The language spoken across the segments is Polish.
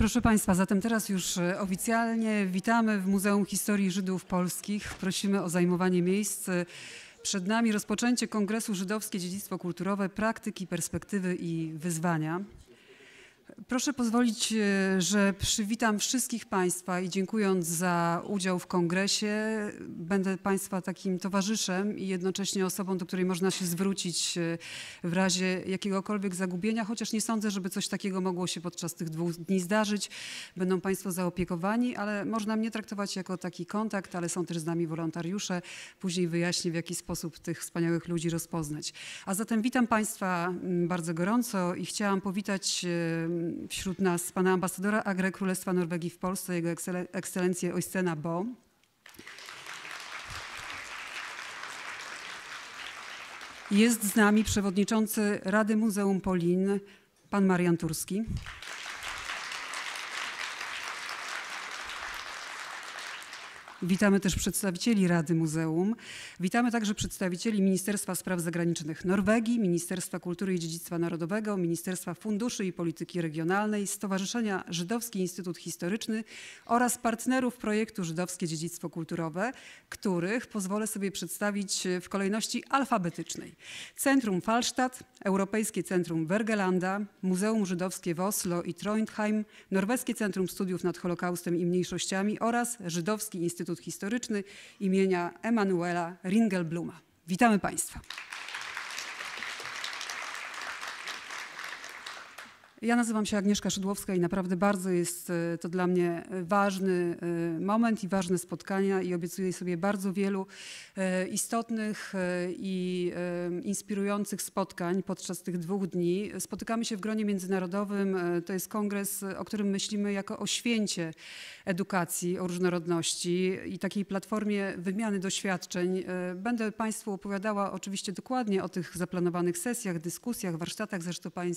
Proszę Państwa, zatem teraz już e, oficjalnie witamy w Muzeum Historii Żydów Polskich. Prosimy o zajmowanie miejsc. Przed nami rozpoczęcie Kongresu Żydowskie Dziedzictwo Kulturowe, Praktyki, Perspektywy i Wyzwania. Proszę pozwolić, e, że przywitam wszystkich Państwa i dziękując za udział w kongresie, będę Państwa takim towarzyszem i jednocześnie osobą, do której można się zwrócić e, w razie jakiegokolwiek zagubienia, chociaż nie sądzę, żeby coś takiego mogło się podczas tych dwóch dni zdarzyć. Będą Państwo zaopiekowani, ale można mnie traktować jako taki kontakt, ale są też z nami wolontariusze. Później wyjaśnię, w jaki sposób tych wspaniałych ludzi rozpoznać. A zatem witam Państwa mm, bardzo gorąco i chciałam powitać e, wśród nas pana ambasadora Agre Królestwa Norwegii w Polsce, jego ekscelencję Oistena Bo. Jest z nami przewodniczący Rady Muzeum Polin, pan Marian Turski. Witamy też przedstawicieli Rady Muzeum. Witamy także przedstawicieli Ministerstwa Spraw Zagranicznych Norwegii, Ministerstwa Kultury i Dziedzictwa Narodowego, Ministerstwa Funduszy i Polityki Regionalnej, Stowarzyszenia Żydowski Instytut Historyczny oraz partnerów projektu Żydowskie Dziedzictwo Kulturowe, których pozwolę sobie przedstawić w kolejności alfabetycznej. Centrum Falstadt, Europejskie Centrum Wergelanda, Muzeum Żydowskie w Oslo i Trondheim, Norweskie Centrum Studiów nad Holokaustem i Mniejszościami oraz Żydowski Instytut Instytut Historyczny imienia Emanuela Ringelbluma. Witamy Państwa. Ja nazywam się Agnieszka Szydłowska i naprawdę bardzo jest e, to dla mnie e, ważny e, moment i ważne spotkania i obiecuję sobie bardzo wielu istotnych i inspirujących spotkań podczas tych dwóch dni. Spotykamy się w gronie międzynarodowym. To jest kongres, o którym myślimy jako o święcie edukacji, o różnorodności i takiej platformie wymiany doświadczeń. Będę Państwu opowiadała oczywiście dokładnie o tych zaplanowanych sesjach, dyskusjach, warsztatach.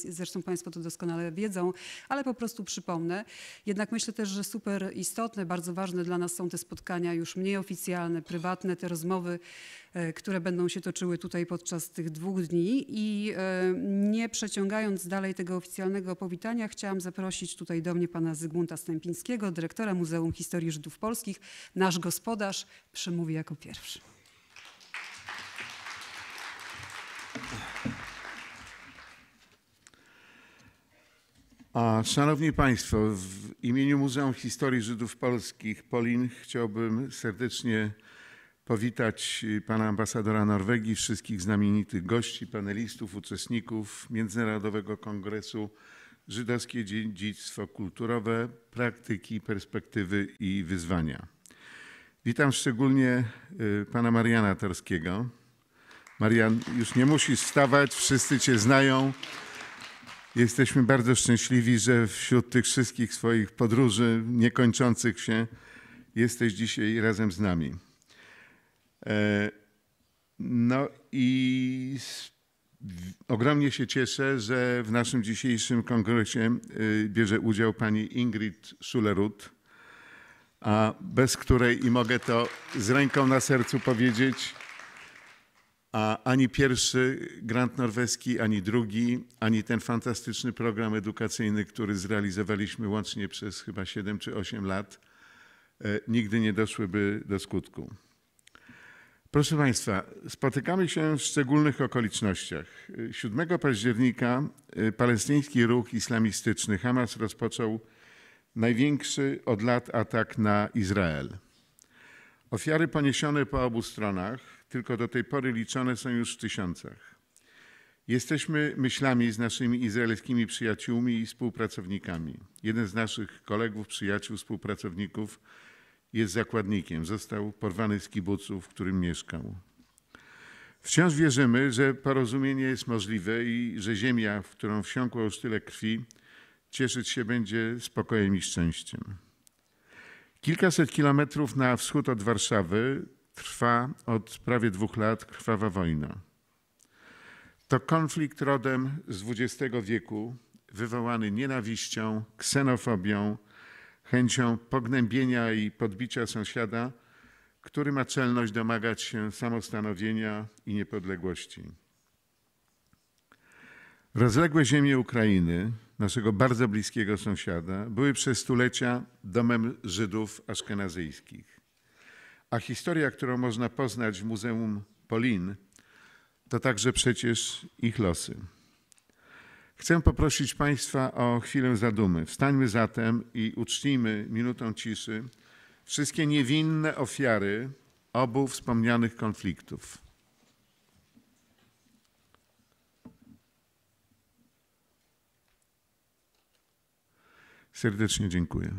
Zresztą, Państwo to doskonale doskonale wiedzą, ale po prostu przypomnę. Jednak myślę też, że super istotne, bardzo ważne dla nas są te spotkania już mniej oficjalne, prywatne, te rozmowy, e, które będą się toczyły tutaj podczas tych dwóch dni. I e, nie przeciągając dalej tego oficjalnego powitania, chciałam zaprosić tutaj do mnie pana Zygmunta Stępińskiego, dyrektora Muzeum Historii Żydów Polskich. Nasz gospodarz przemówi jako pierwszy. A, szanowni Państwo, w imieniu Muzeum Historii Żydów Polskich Polin chciałbym serdecznie powitać y, pana ambasadora Norwegii, wszystkich znamienitych gości, panelistów, uczestników Międzynarodowego Kongresu Żydowskie Dziedzictwo Kulturowe, Praktyki, Perspektywy i Wyzwania. Witam szczególnie y, pana Mariana Tarskiego. Marian, już nie musisz wstawać, wszyscy cię znają. Jesteśmy bardzo szczęśliwi, że wśród tych wszystkich swoich podróży niekończących się jesteś dzisiaj razem z nami. E, no i ogromnie się cieszę, że w naszym dzisiejszym kongresie e, bierze udział pani Ingrid Sulerud, a bez której i mogę to z ręką na sercu powiedzieć, a ani pierwszy grant norweski, ani drugi, ani ten fantastyczny program edukacyjny, który zrealizowaliśmy łącznie przez chyba 7 czy 8 lat, e, nigdy nie doszłyby do skutku. Proszę Państwa, spotykamy się w szczególnych okolicznościach. 7 października e, palestyński ruch islamistyczny Hamas rozpoczął największy od lat atak na Izrael. Ofiary poniesione po obu stronach tylko do tej pory liczone są już w tysiącach. Jesteśmy myślami z naszymi izraelskimi przyjaciółmi i współpracownikami. Jeden z naszych kolegów, przyjaciół, współpracowników jest zakładnikiem. Został porwany z kibucu, w którym mieszkał. Wciąż wierzymy, że porozumienie jest możliwe i że ziemia, w którą wsiąkło już tyle krwi, cieszyć się będzie spokojem i szczęściem. Kilkaset kilometrów na wschód od Warszawy trwa od prawie dwóch lat krwawa wojna. To konflikt rodem z XX wieku, wywołany nienawiścią, ksenofobią, chęcią pognębienia i podbicia sąsiada, który ma czelność domagać się samostanowienia i niepodległości. Rozległe ziemie Ukrainy, naszego bardzo bliskiego sąsiada, były przez stulecia domem Żydów aszkenazyjskich. A historia, którą można poznać w Muzeum Polin, to także przecież ich losy. Chcę poprosić Państwa o chwilę zadumy. Wstańmy zatem i uczcijmy minutą ciszy wszystkie niewinne ofiary obu wspomnianych konfliktów. Serdecznie dziękuję.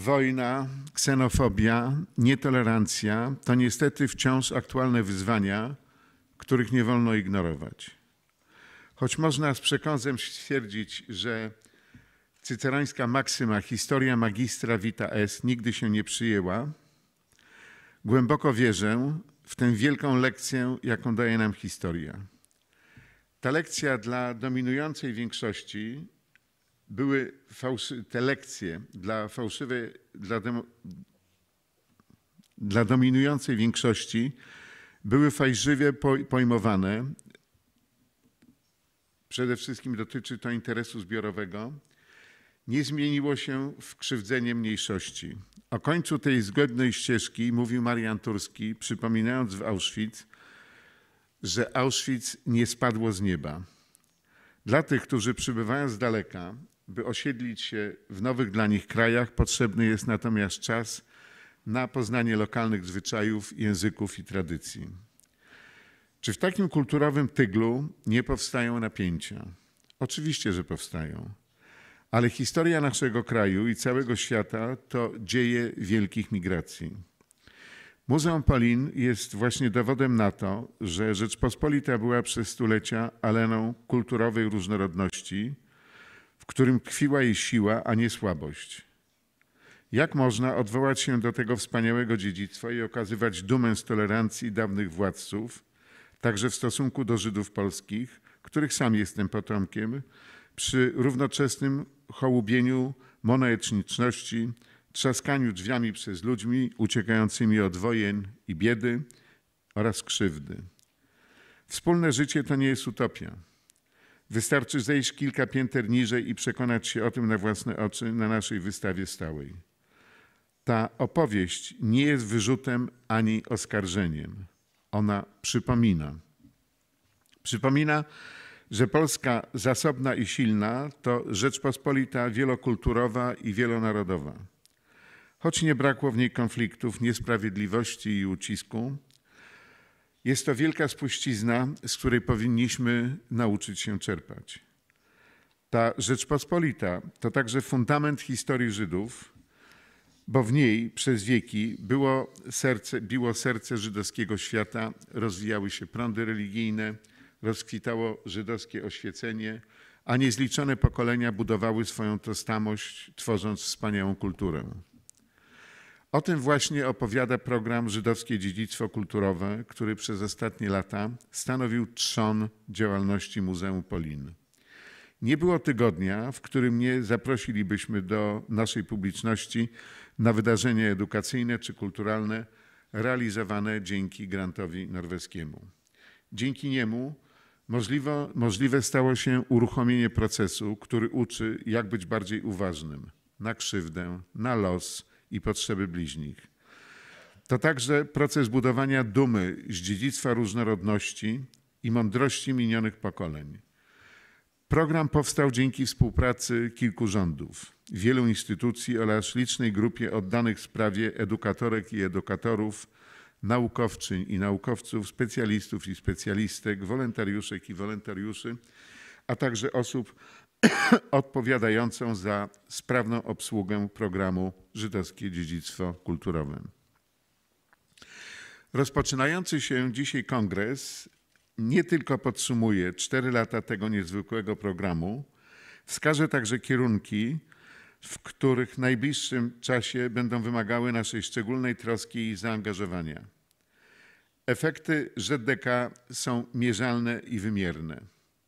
Wojna, ksenofobia, nietolerancja to niestety wciąż aktualne wyzwania, których nie wolno ignorować. Choć można z przekąsem stwierdzić, że cycerańska maksyma historia magistra vita es nigdy się nie przyjęła, głęboko wierzę w tę wielką lekcję, jaką daje nam historia. Ta lekcja dla dominującej większości były fałszy, te lekcje dla fałszywej, dla, dla dominującej większości były fałszywie pojmowane. Przede wszystkim dotyczy to interesu zbiorowego. Nie zmieniło się w krzywdzenie mniejszości. O końcu tej zgodnej ścieżki mówił Marian Turski, przypominając w Auschwitz, że Auschwitz nie spadło z nieba. Dla tych, którzy przybywają z daleka, by osiedlić się w nowych dla nich krajach, potrzebny jest natomiast czas na poznanie lokalnych zwyczajów, języków i tradycji. Czy w takim kulturowym tyglu nie powstają napięcia? Oczywiście, że powstają. Ale historia naszego kraju i całego świata to dzieje wielkich migracji. Muzeum Polin jest właśnie dowodem na to, że Rzeczpospolita była przez stulecia aleną kulturowej różnorodności którym tkwiła jej siła, a nie słabość. Jak można odwołać się do tego wspaniałego dziedzictwa i okazywać dumę z tolerancji dawnych władców, także w stosunku do Żydów polskich, których sam jestem potomkiem, przy równoczesnym hołubieniu monoetniczności, trzaskaniu drzwiami przez ludźmi uciekającymi od wojen i biedy oraz krzywdy. Wspólne życie to nie jest utopia. Wystarczy zejść kilka pięter niżej i przekonać się o tym na własne oczy na naszej wystawie stałej. Ta opowieść nie jest wyrzutem ani oskarżeniem. Ona przypomina. Przypomina, że Polska zasobna i silna to Rzeczpospolita wielokulturowa i wielonarodowa. Choć nie brakło w niej konfliktów, niesprawiedliwości i ucisku, jest to wielka spuścizna, z której powinniśmy nauczyć się czerpać. Ta Rzeczpospolita to także fundament historii Żydów, bo w niej przez wieki było serce, biło serce żydowskiego świata, rozwijały się prądy religijne, rozkwitało żydowskie oświecenie, a niezliczone pokolenia budowały swoją tożsamość, tworząc wspaniałą kulturę. O tym właśnie opowiada program Żydowskie Dziedzictwo Kulturowe, który przez ostatnie lata stanowił trzon działalności Muzeum Polin. Nie było tygodnia, w którym nie zaprosilibyśmy do naszej publiczności na wydarzenie edukacyjne czy kulturalne realizowane dzięki grantowi norweskiemu. Dzięki niemu możliwe, możliwe stało się uruchomienie procesu, który uczy, jak być bardziej uważnym na krzywdę, na los, i potrzeby bliźnich. To także proces budowania dumy z dziedzictwa różnorodności i mądrości minionych pokoleń. Program powstał dzięki współpracy kilku rządów, wielu instytucji oraz licznej grupie oddanych sprawie edukatorek i edukatorów, naukowczyń i naukowców, specjalistów i specjalistek, wolontariuszek i wolontariuszy, a także osób odpowiadającą za sprawną obsługę programu Żydowskie Dziedzictwo Kulturowe. Rozpoczynający się dzisiaj kongres nie tylko podsumuje cztery lata tego niezwykłego programu, wskaże także kierunki, w których w najbliższym czasie będą wymagały naszej szczególnej troski i zaangażowania. Efekty ZDK są mierzalne i wymierne.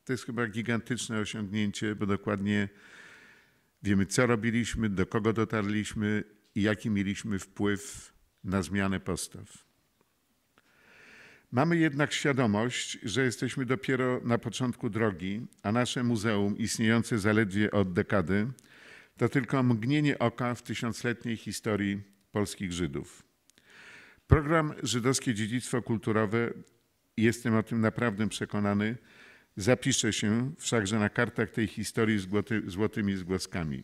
To jest chyba gigantyczne osiągnięcie, bo dokładnie wiemy, co robiliśmy, do kogo dotarliśmy i jaki mieliśmy wpływ na zmianę postaw. Mamy jednak świadomość, że jesteśmy dopiero na początku drogi, a nasze muzeum, istniejące zaledwie od dekady, to tylko mgnienie oka w tysiącletniej historii polskich Żydów. Program Żydowskie Dziedzictwo Kulturowe, jestem o tym naprawdę przekonany, Zapisze się wszakże na kartach tej historii złotymi zgłoskami.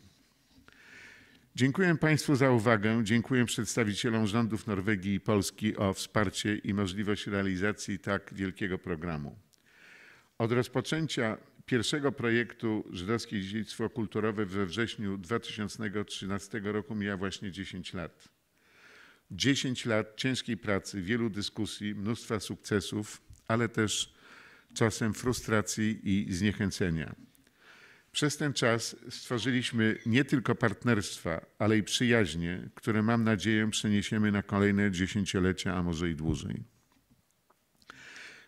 Dziękuję Państwu za uwagę. Dziękuję przedstawicielom rządów Norwegii i Polski o wsparcie i możliwość realizacji tak wielkiego programu. Od rozpoczęcia pierwszego projektu Żydowskie Dziedzictwo Kulturowe we wrześniu 2013 roku mija właśnie 10 lat. 10 lat ciężkiej pracy, wielu dyskusji, mnóstwa sukcesów, ale też czasem frustracji i zniechęcenia. Przez ten czas stworzyliśmy nie tylko partnerstwa, ale i przyjaźnie, które mam nadzieję przeniesiemy na kolejne dziesięciolecia, a może i dłużej.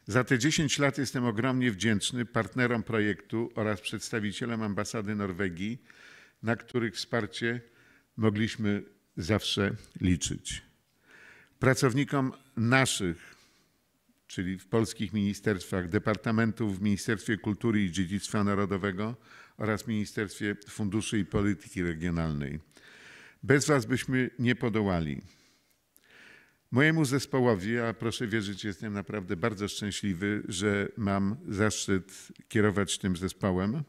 Za te 10 lat jestem ogromnie wdzięczny partnerom projektu oraz przedstawicielom ambasady Norwegii, na których wsparcie mogliśmy zawsze liczyć. Pracownikom naszych czyli w polskich ministerstwach, departamentów w Ministerstwie Kultury i Dziedzictwa Narodowego oraz Ministerstwie Funduszy i Polityki Regionalnej. Bez Was byśmy nie podołali. Mojemu zespołowi, a proszę wierzyć, jestem naprawdę bardzo szczęśliwy, że mam zaszczyt kierować tym zespołem. E,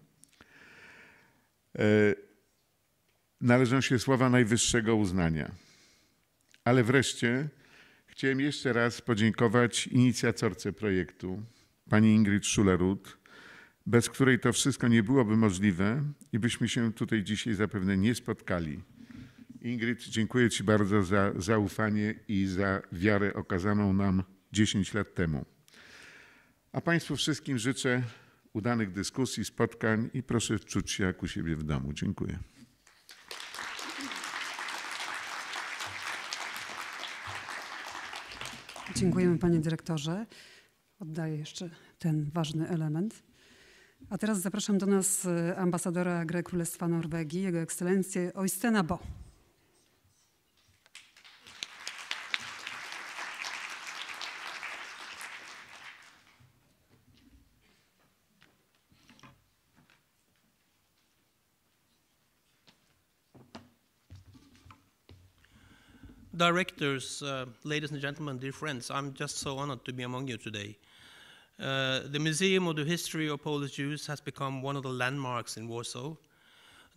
należą się słowa najwyższego uznania. Ale wreszcie Chciałem jeszcze raz podziękować inicjatorce projektu, pani Ingrid Schulerud, bez której to wszystko nie byłoby możliwe i byśmy się tutaj dzisiaj zapewne nie spotkali. Ingrid, dziękuję Ci bardzo za zaufanie i za wiarę okazaną nam 10 lat temu. A Państwu wszystkim życzę udanych dyskusji, spotkań i proszę czuć się jak u siebie w domu. Dziękuję. Dziękujemy panie dyrektorze. Oddaję jeszcze ten ważny element. A teraz zapraszam do nas e, ambasadora Grę Królestwa Norwegii, jego ekscelencję Oystena Bo. directors, uh, ladies and gentlemen, dear friends, I'm just so honored to be among you today. Uh, the Museum of the History of Polish Jews has become one of the landmarks in Warsaw.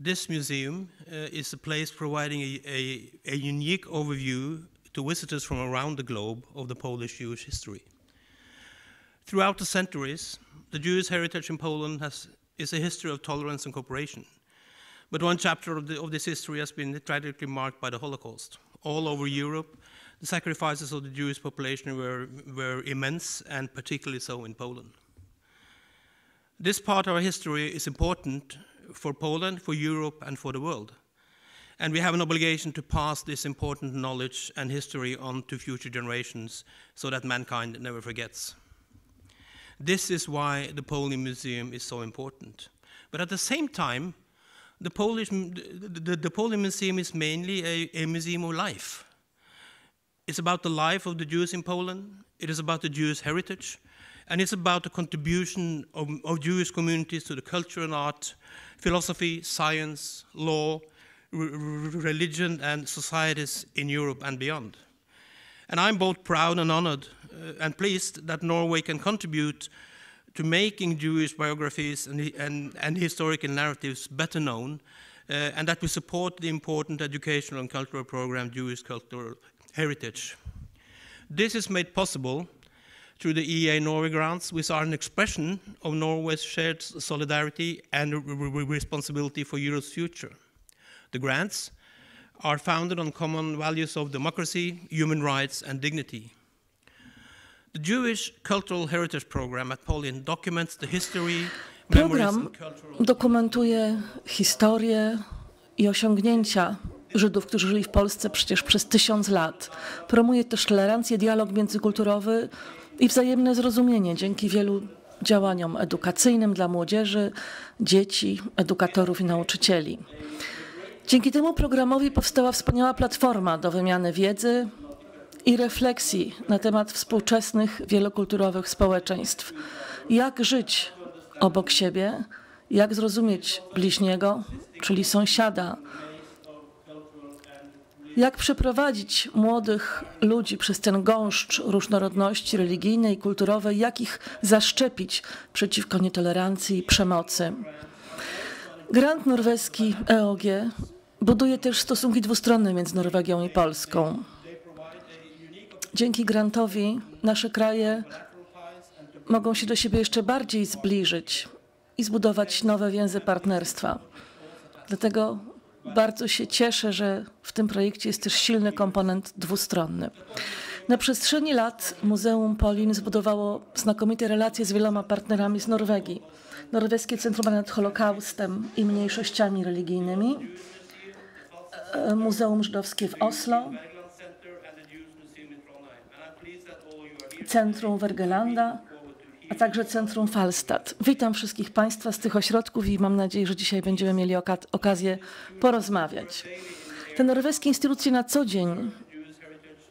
This museum uh, is a place providing a, a, a unique overview to visitors from around the globe of the Polish Jewish history. Throughout the centuries, the Jewish heritage in Poland has, is a history of tolerance and cooperation. But one chapter of, the, of, this history has been tragically marked by the Holocaust all over Europe. The sacrifices of the Jewish population were, were immense, and particularly so in Poland. This part of our history is important for Poland, for Europe, and for the world. And we have an obligation to pass this important knowledge and history on to future generations so that mankind never forgets. This is why the Polish Museum is so important. But at the same time, the Polish, the, the, the Polish Museum is mainly a, a museum of life. It's about the life of the Jews in Poland. It is about the Jewish heritage. And it's about the contribution of, of Jewish communities to the culture and art, philosophy, science, law, religion, and societies in Europe and beyond. And I'm both proud and honored uh, and pleased that Norway can contribute to making Jewish biographies and, and, and historical narratives better known, uh, and that we support the important educational and cultural program Jewish Cultural Heritage. This is made possible through the EA Norway grants, which are an expression of Norway's shared solidarity and responsibility for Europe's future. The grants are founded on common values of democracy, human rights, and dignity. The Jewish Cultural Heritage Program at Poland documents the history, Program dokumentuje historię i osiągnięcia Żydów, którzy żyli w Polsce przecież przez tysiąc lat. Promuje też tolerancję, dialog międzykulturowy i wzajemne zrozumienie dzięki wielu działaniom edukacyjnym dla młodzieży, dzieci, edukatorów i nauczycieli. Dzięki temu programowi powstała wspaniała platforma do wymiany wiedzy, i refleksji na temat współczesnych wielokulturowych społeczeństw. Jak żyć obok siebie, jak zrozumieć bliźniego, czyli sąsiada, jak przeprowadzić młodych ludzi przez ten gąszcz różnorodności religijnej i kulturowej, jak ich zaszczepić przeciwko nietolerancji i przemocy. Grant norweski EOG buduje też stosunki dwustronne między Norwegią i Polską. Dzięki grantowi nasze kraje mogą się do siebie jeszcze bardziej zbliżyć i zbudować nowe więzy partnerstwa. Dlatego bardzo się cieszę, że w tym projekcie jest też silny komponent dwustronny. Na przestrzeni lat Muzeum Polin zbudowało znakomite relacje z wieloma partnerami z Norwegii. Norweskie Centrum nad Holokaustem i Mniejszościami Religijnymi, e, Muzeum Żydowskie w Oslo, Centrum Wergelanda, a także Centrum Falstad. Witam wszystkich Państwa z tych ośrodków i mam nadzieję, że dzisiaj będziemy mieli okazję porozmawiać. Te norweskie instytucje na co dzień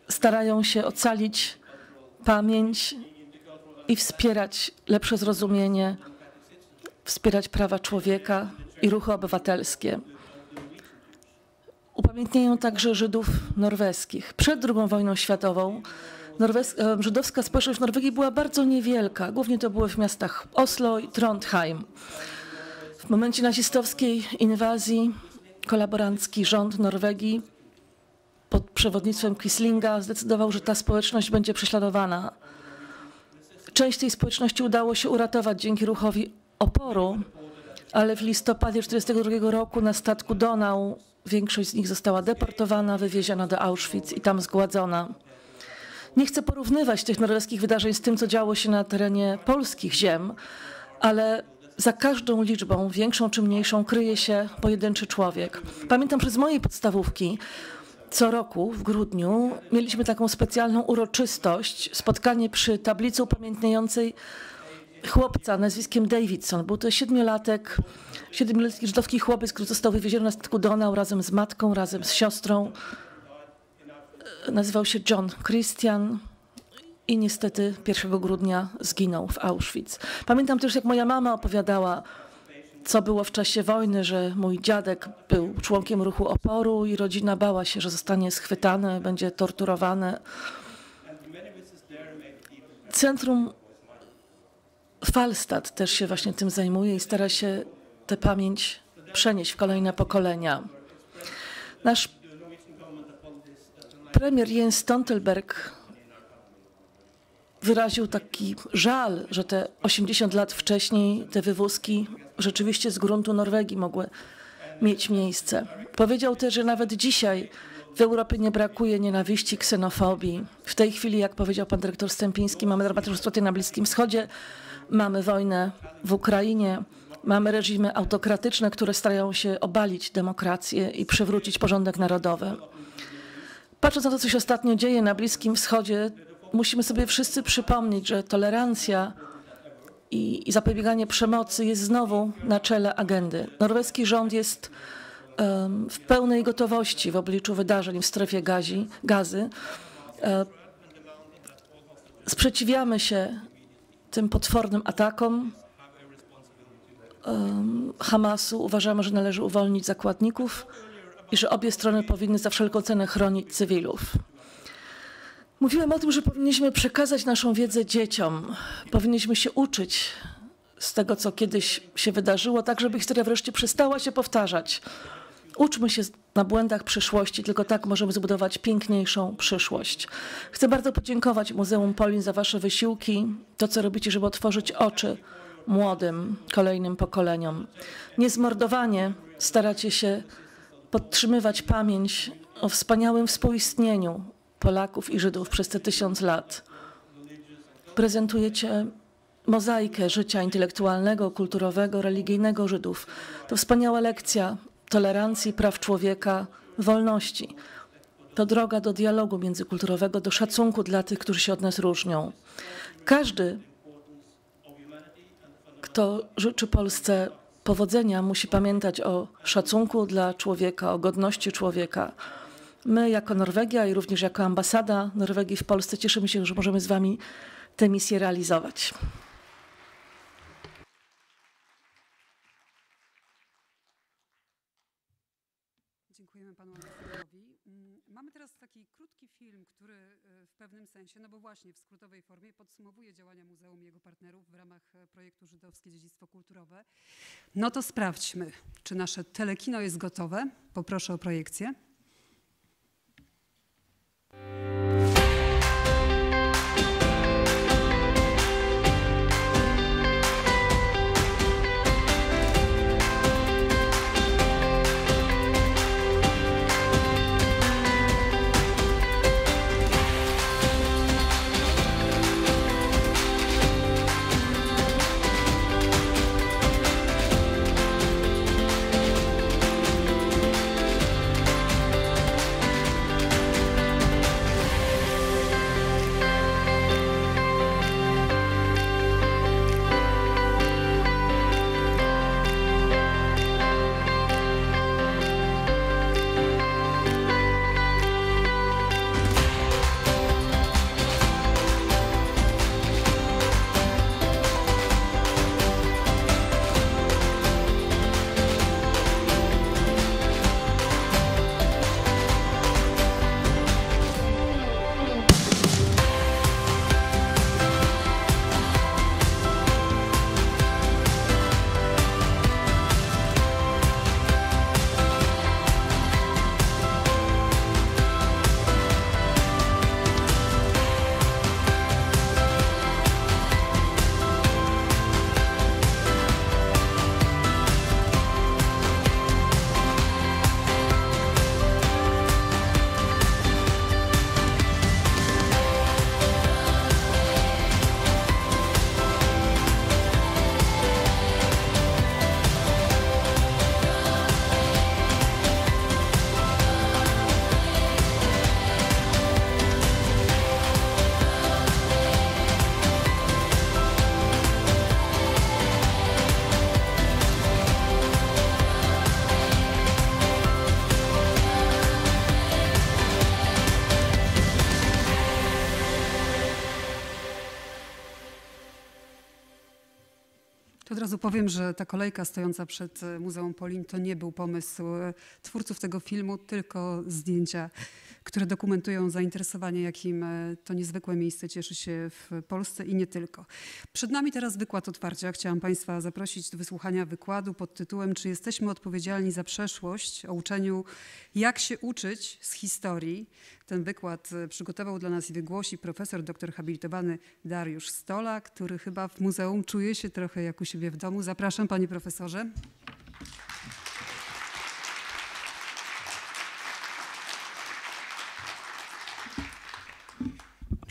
starają się ocalić pamięć i wspierać lepsze zrozumienie, wspierać prawa człowieka i ruchy obywatelskie. Upamiętniają także Żydów norweskich. Przed II wojną światową E, żydowska społeczność w Norwegii była bardzo niewielka. Głównie to było w miastach Oslo i Trondheim. W momencie nazistowskiej inwazji kolaborancki rząd Norwegii pod przewodnictwem Quislinga zdecydował, że ta społeczność będzie prześladowana. Część tej społeczności udało się uratować dzięki ruchowi oporu, ale w listopadzie 1942 roku na statku Donau większość z nich została deportowana, wywieziona do Auschwitz i tam zgładzona. Nie chcę porównywać tych norweskich wydarzeń z tym, co działo się na terenie polskich ziem, ale za każdą liczbą, większą czy mniejszą, kryje się pojedynczy człowiek. Pamiętam przez mojej podstawówki, co roku w grudniu mieliśmy taką specjalną uroczystość, spotkanie przy tablicy upamiętniającej chłopca nazwiskiem Davidson. Był to siedmiolatek, siedmiolatki żydowski chłopiec, który został wywieziony na statku Donał razem z matką, razem z siostrą nazywał się John Christian i niestety 1 grudnia zginął w Auschwitz. Pamiętam też, jak moja mama opowiadała, co było w czasie wojny, że mój dziadek był członkiem ruchu oporu i rodzina bała się, że zostanie schwytany, będzie torturowany. Centrum Falstad też się właśnie tym zajmuje i stara się tę pamięć przenieść w kolejne pokolenia. Nasz Premier Jens Stoltenberg wyraził taki żal, że te 80 lat wcześniej te wywózki rzeczywiście z gruntu Norwegii mogły mieć miejsce. Powiedział też, że nawet dzisiaj w Europie nie brakuje nienawiści, ksenofobii. W tej chwili, jak powiedział pan dyrektor Stępiński, mamy dramatyczną sytuację na Bliskim Wschodzie, mamy wojnę w Ukrainie, mamy reżimy autokratyczne, które starają się obalić demokrację i przywrócić porządek narodowy. Patrząc na to, co się ostatnio dzieje na Bliskim Wschodzie, musimy sobie wszyscy przypomnieć, że tolerancja i, i zapobieganie przemocy jest znowu na czele agendy. Norweski rząd jest um, w pełnej gotowości w obliczu wydarzeń w strefie gazi, gazy. E, sprzeciwiamy się tym potwornym atakom um, Hamasu. Uważamy, że należy uwolnić zakładników i że obie strony powinny za wszelką cenę chronić cywilów. Mówiłem o tym, że powinniśmy przekazać naszą wiedzę dzieciom, powinniśmy się uczyć z tego, co kiedyś się wydarzyło, tak żeby historia wreszcie przestała się powtarzać. Uczmy się na błędach przyszłości, tylko tak możemy zbudować piękniejszą przyszłość. Chcę bardzo podziękować Muzeum Polin za Wasze wysiłki, to co robicie, żeby otworzyć oczy młodym, kolejnym pokoleniom. Niezmordowanie staracie się podtrzymywać pamięć o wspaniałym współistnieniu Polaków i Żydów przez te tysiąc lat. Prezentujecie mozaikę życia intelektualnego, kulturowego, religijnego Żydów. To wspaniała lekcja tolerancji, praw człowieka, wolności. To droga do dialogu międzykulturowego, do szacunku dla tych, którzy się od nas różnią. Każdy, kto życzy Polsce powodzenia musi pamiętać o szacunku dla człowieka, o godności człowieka. My jako Norwegia i również jako ambasada Norwegii w Polsce cieszymy się, że możemy z Wami tę misję realizować. pewnym sensie, no bo właśnie w skrótowej formie podsumowuje działania muzeum i jego partnerów w ramach e, projektu Żydowskie Dziedzictwo Kulturowe. No to sprawdźmy, czy nasze telekino jest gotowe. Poproszę o projekcję. razu powiem, że ta kolejka stojąca przed e, Muzeum Polin to nie był pomysł e, twórców tego filmu, tylko zdjęcia które dokumentują zainteresowanie, jakim e, to niezwykłe miejsce cieszy się w Polsce i nie tylko. Przed nami teraz wykład otwarcia. Chciałam Państwa zaprosić do wysłuchania wykładu pod tytułem Czy jesteśmy odpowiedzialni za przeszłość? O uczeniu jak się uczyć z historii. Ten wykład e, przygotował dla nas i wygłosi profesor doktor habilitowany Dariusz Stola, który chyba w muzeum czuje się trochę jak u siebie w domu. Zapraszam panie profesorze.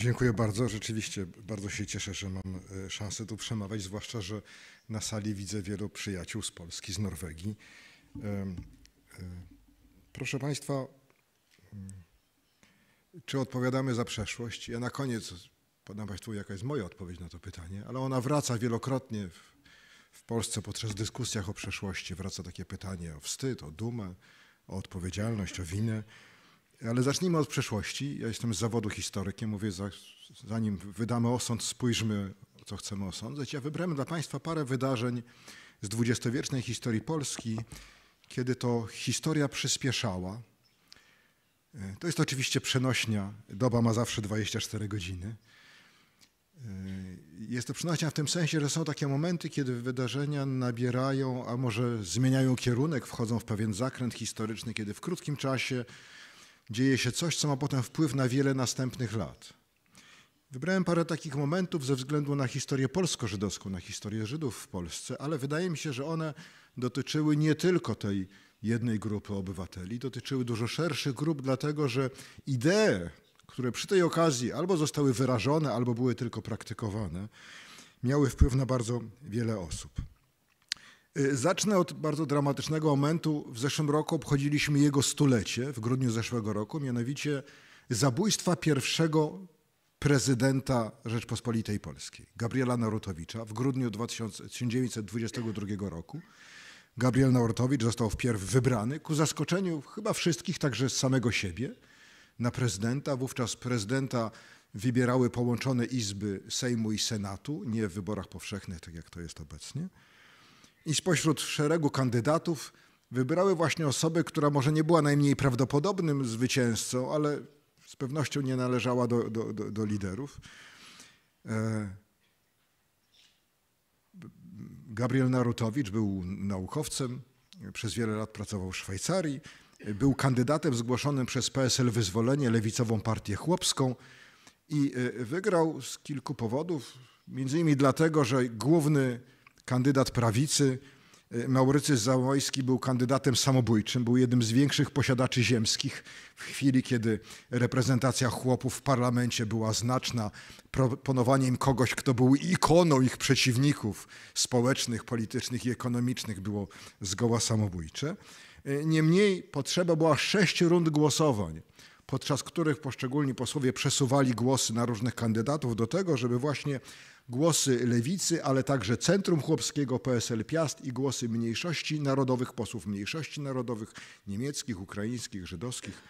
Dziękuję bardzo. Rzeczywiście bardzo się cieszę, że mam e, szansę tu przemawiać, zwłaszcza, że na sali widzę wielu przyjaciół z Polski, z Norwegii. E, proszę Państwa, mm, czy odpowiadamy za przeszłość? Ja na koniec podam Państwu, jaka jest moja odpowiedź na to pytanie, ale ona wraca wielokrotnie w, w Polsce podczas dyskusjach o przeszłości. Wraca takie pytanie o wstyd, o dumę, o odpowiedzialność, o winę. Ale zacznijmy od przeszłości. Ja jestem z zawodu historykiem, mówię, zanim wydamy osąd, spójrzmy, co chcemy osądzać. Ja wybrałem dla Państwa parę wydarzeń z dwudziestowiecznej historii Polski, kiedy to historia przyspieszała. E, to jest oczywiście przenośnia, doba ma zawsze 24 godziny. E, jest to przenośnia w tym sensie, że są takie momenty, kiedy wydarzenia nabierają, a może zmieniają kierunek, wchodzą w pewien zakręt historyczny, kiedy w krótkim czasie dzieje się coś, co ma potem wpływ na wiele następnych lat. Wybrałem parę takich momentów ze względu na historię polsko-żydowską, na historię Żydów w Polsce, ale wydaje mi się, że one dotyczyły nie tylko tej jednej grupy obywateli, dotyczyły dużo szerszych grup, dlatego że idee, które przy tej okazji albo zostały wyrażone, albo były tylko praktykowane, miały wpływ na bardzo wiele osób. Y, zacznę od bardzo dramatycznego momentu. W zeszłym roku obchodziliśmy jego stulecie, w grudniu zeszłego roku, mianowicie zabójstwa pierwszego prezydenta Rzeczpospolitej Polskiej, Gabriela Narutowicza, w grudniu 1922 roku. Gabriel Narutowicz został wpierw wybrany, ku zaskoczeniu chyba wszystkich, także samego siebie, na prezydenta. Wówczas prezydenta wybierały połączone izby Sejmu i Senatu, nie w wyborach powszechnych, tak jak to jest obecnie i spośród szeregu kandydatów wybrały właśnie osobę, która może nie była najmniej prawdopodobnym zwycięzcą, ale z pewnością nie należała do, do, do, do liderów. E, Gabriel Narutowicz był naukowcem, przez wiele lat pracował w Szwajcarii, był kandydatem zgłoszonym przez PSL Wyzwolenie, lewicową partię chłopską i e, wygrał z kilku powodów, między innymi dlatego, że główny kandydat prawicy. E, Maurycy Załoński był kandydatem samobójczym, był jednym z większych posiadaczy ziemskich. W chwili, kiedy reprezentacja chłopów w parlamencie była znaczna, im kogoś, kto był ikoną ich przeciwników społecznych, politycznych i ekonomicznych było zgoła samobójcze. E, niemniej potrzeba była sześć rund głosowań, podczas których poszczególni posłowie przesuwali głosy na różnych kandydatów do tego, żeby właśnie głosy lewicy, ale także Centrum Chłopskiego, PSL Piast i głosy mniejszości narodowych, posłów mniejszości narodowych, niemieckich, ukraińskich, żydowskich,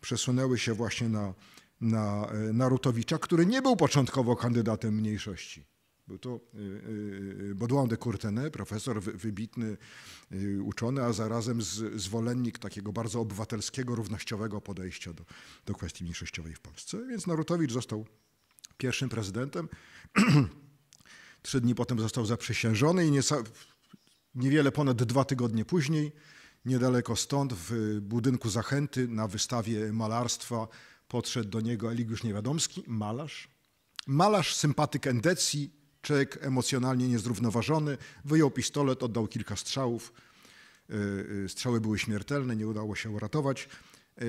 przesunęły się właśnie na, na e, Narutowicza, który nie był początkowo kandydatem mniejszości. Był to e, e, Baudouin de Courtenay, profesor wybitny, uczony, a zarazem zwolennik takiego bardzo obywatelskiego, równościowego podejścia do, do kwestii mniejszościowej w Polsce. Więc Narutowicz został pierwszym prezydentem. Trzy dni potem został zaprzysiężony i nieca... niewiele ponad dwa tygodnie później, niedaleko stąd, w budynku Zachęty na wystawie malarstwa podszedł do niego Eligiusz Niewiadomski, malarz. Malarz, sympatyk endecji, człowiek emocjonalnie niezrównoważony, wyjął pistolet, oddał kilka strzałów. E, e, strzały były śmiertelne, nie udało się uratować.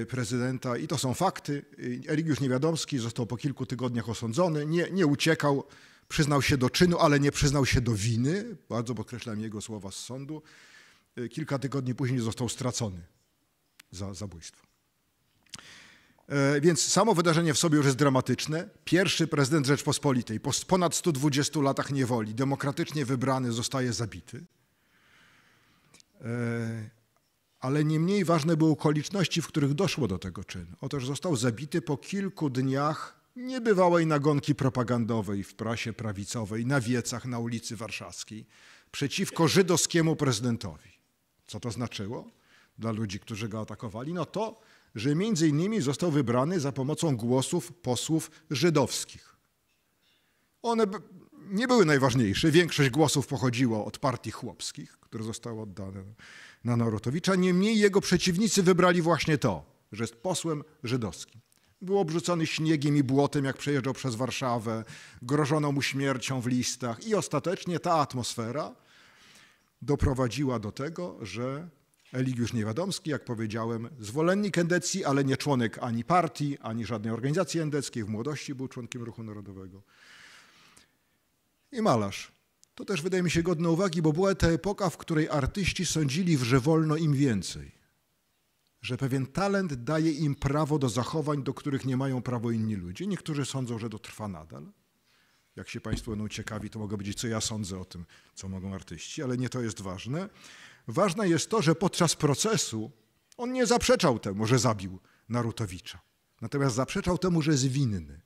Y, prezydenta i to są fakty. Y, Erigiusz Niewiadomski został po kilku tygodniach osądzony, nie, nie uciekał, przyznał się do czynu, ale nie przyznał się do winy. Bardzo podkreślam jego słowa z sądu. Y, kilka tygodni później został stracony za zabójstwo. E, więc samo wydarzenie w sobie już jest dramatyczne. Pierwszy prezydent Rzeczpospolitej po ponad 120 latach niewoli, demokratycznie wybrany, zostaje zabity. E, ale nie mniej ważne były okoliczności, w których doszło do tego czynu. Otóż został zabity po kilku dniach niebywałej nagonki propagandowej w prasie prawicowej, na wiecach na ulicy Warszawskiej przeciwko żydowskiemu prezydentowi. Co to znaczyło dla ludzi, którzy go atakowali? No to, że między innymi został wybrany za pomocą głosów posłów żydowskich. One nie były najważniejsze. Większość głosów pochodziło od partii chłopskich, które zostały oddane na Narutowicza. Niemniej jego przeciwnicy wybrali właśnie to, że jest posłem żydowskim. Był obrzucony śniegiem i błotem, jak przejeżdżał przez Warszawę, grożono mu śmiercią w listach i ostatecznie ta atmosfera doprowadziła do tego, że Eligiusz Niewiadomski, jak powiedziałem, zwolennik endecji, ale nie członek ani partii, ani żadnej organizacji endeckiej. W młodości był członkiem Ruchu Narodowego. I malarz. To też wydaje mi się godne uwagi, bo była ta epoka, w której artyści sądzili, że wolno im więcej. Że pewien talent daje im prawo do zachowań, do których nie mają prawo inni ludzie. Niektórzy sądzą, że to trwa nadal. Jak się Państwo będą ciekawi, to mogę powiedzieć, co ja sądzę o tym, co mogą artyści, ale nie to jest ważne. Ważne jest to, że podczas procesu on nie zaprzeczał temu, że zabił Narutowicza. Natomiast zaprzeczał temu, że jest winny.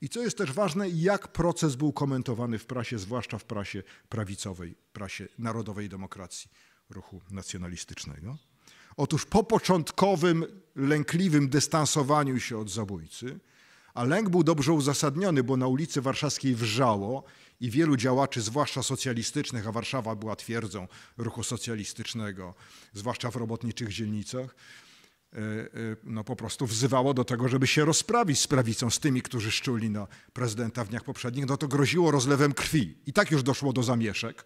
I co jest też ważne, jak proces był komentowany w prasie, zwłaszcza w prasie prawicowej, prasie narodowej demokracji, ruchu nacjonalistycznego. Otóż po początkowym lękliwym dystansowaniu się od zabójcy, a lęk był dobrze uzasadniony, bo na ulicy warszawskiej wrzało i wielu działaczy, zwłaszcza socjalistycznych, a Warszawa była twierdzą ruchu socjalistycznego, zwłaszcza w robotniczych dzielnicach, E, e, no, po prostu wzywało do tego, żeby się rozprawić z prawicą, z tymi, którzy szczuli na no, prezydenta w dniach poprzednich, no to groziło rozlewem krwi. I tak już doszło do zamieszek,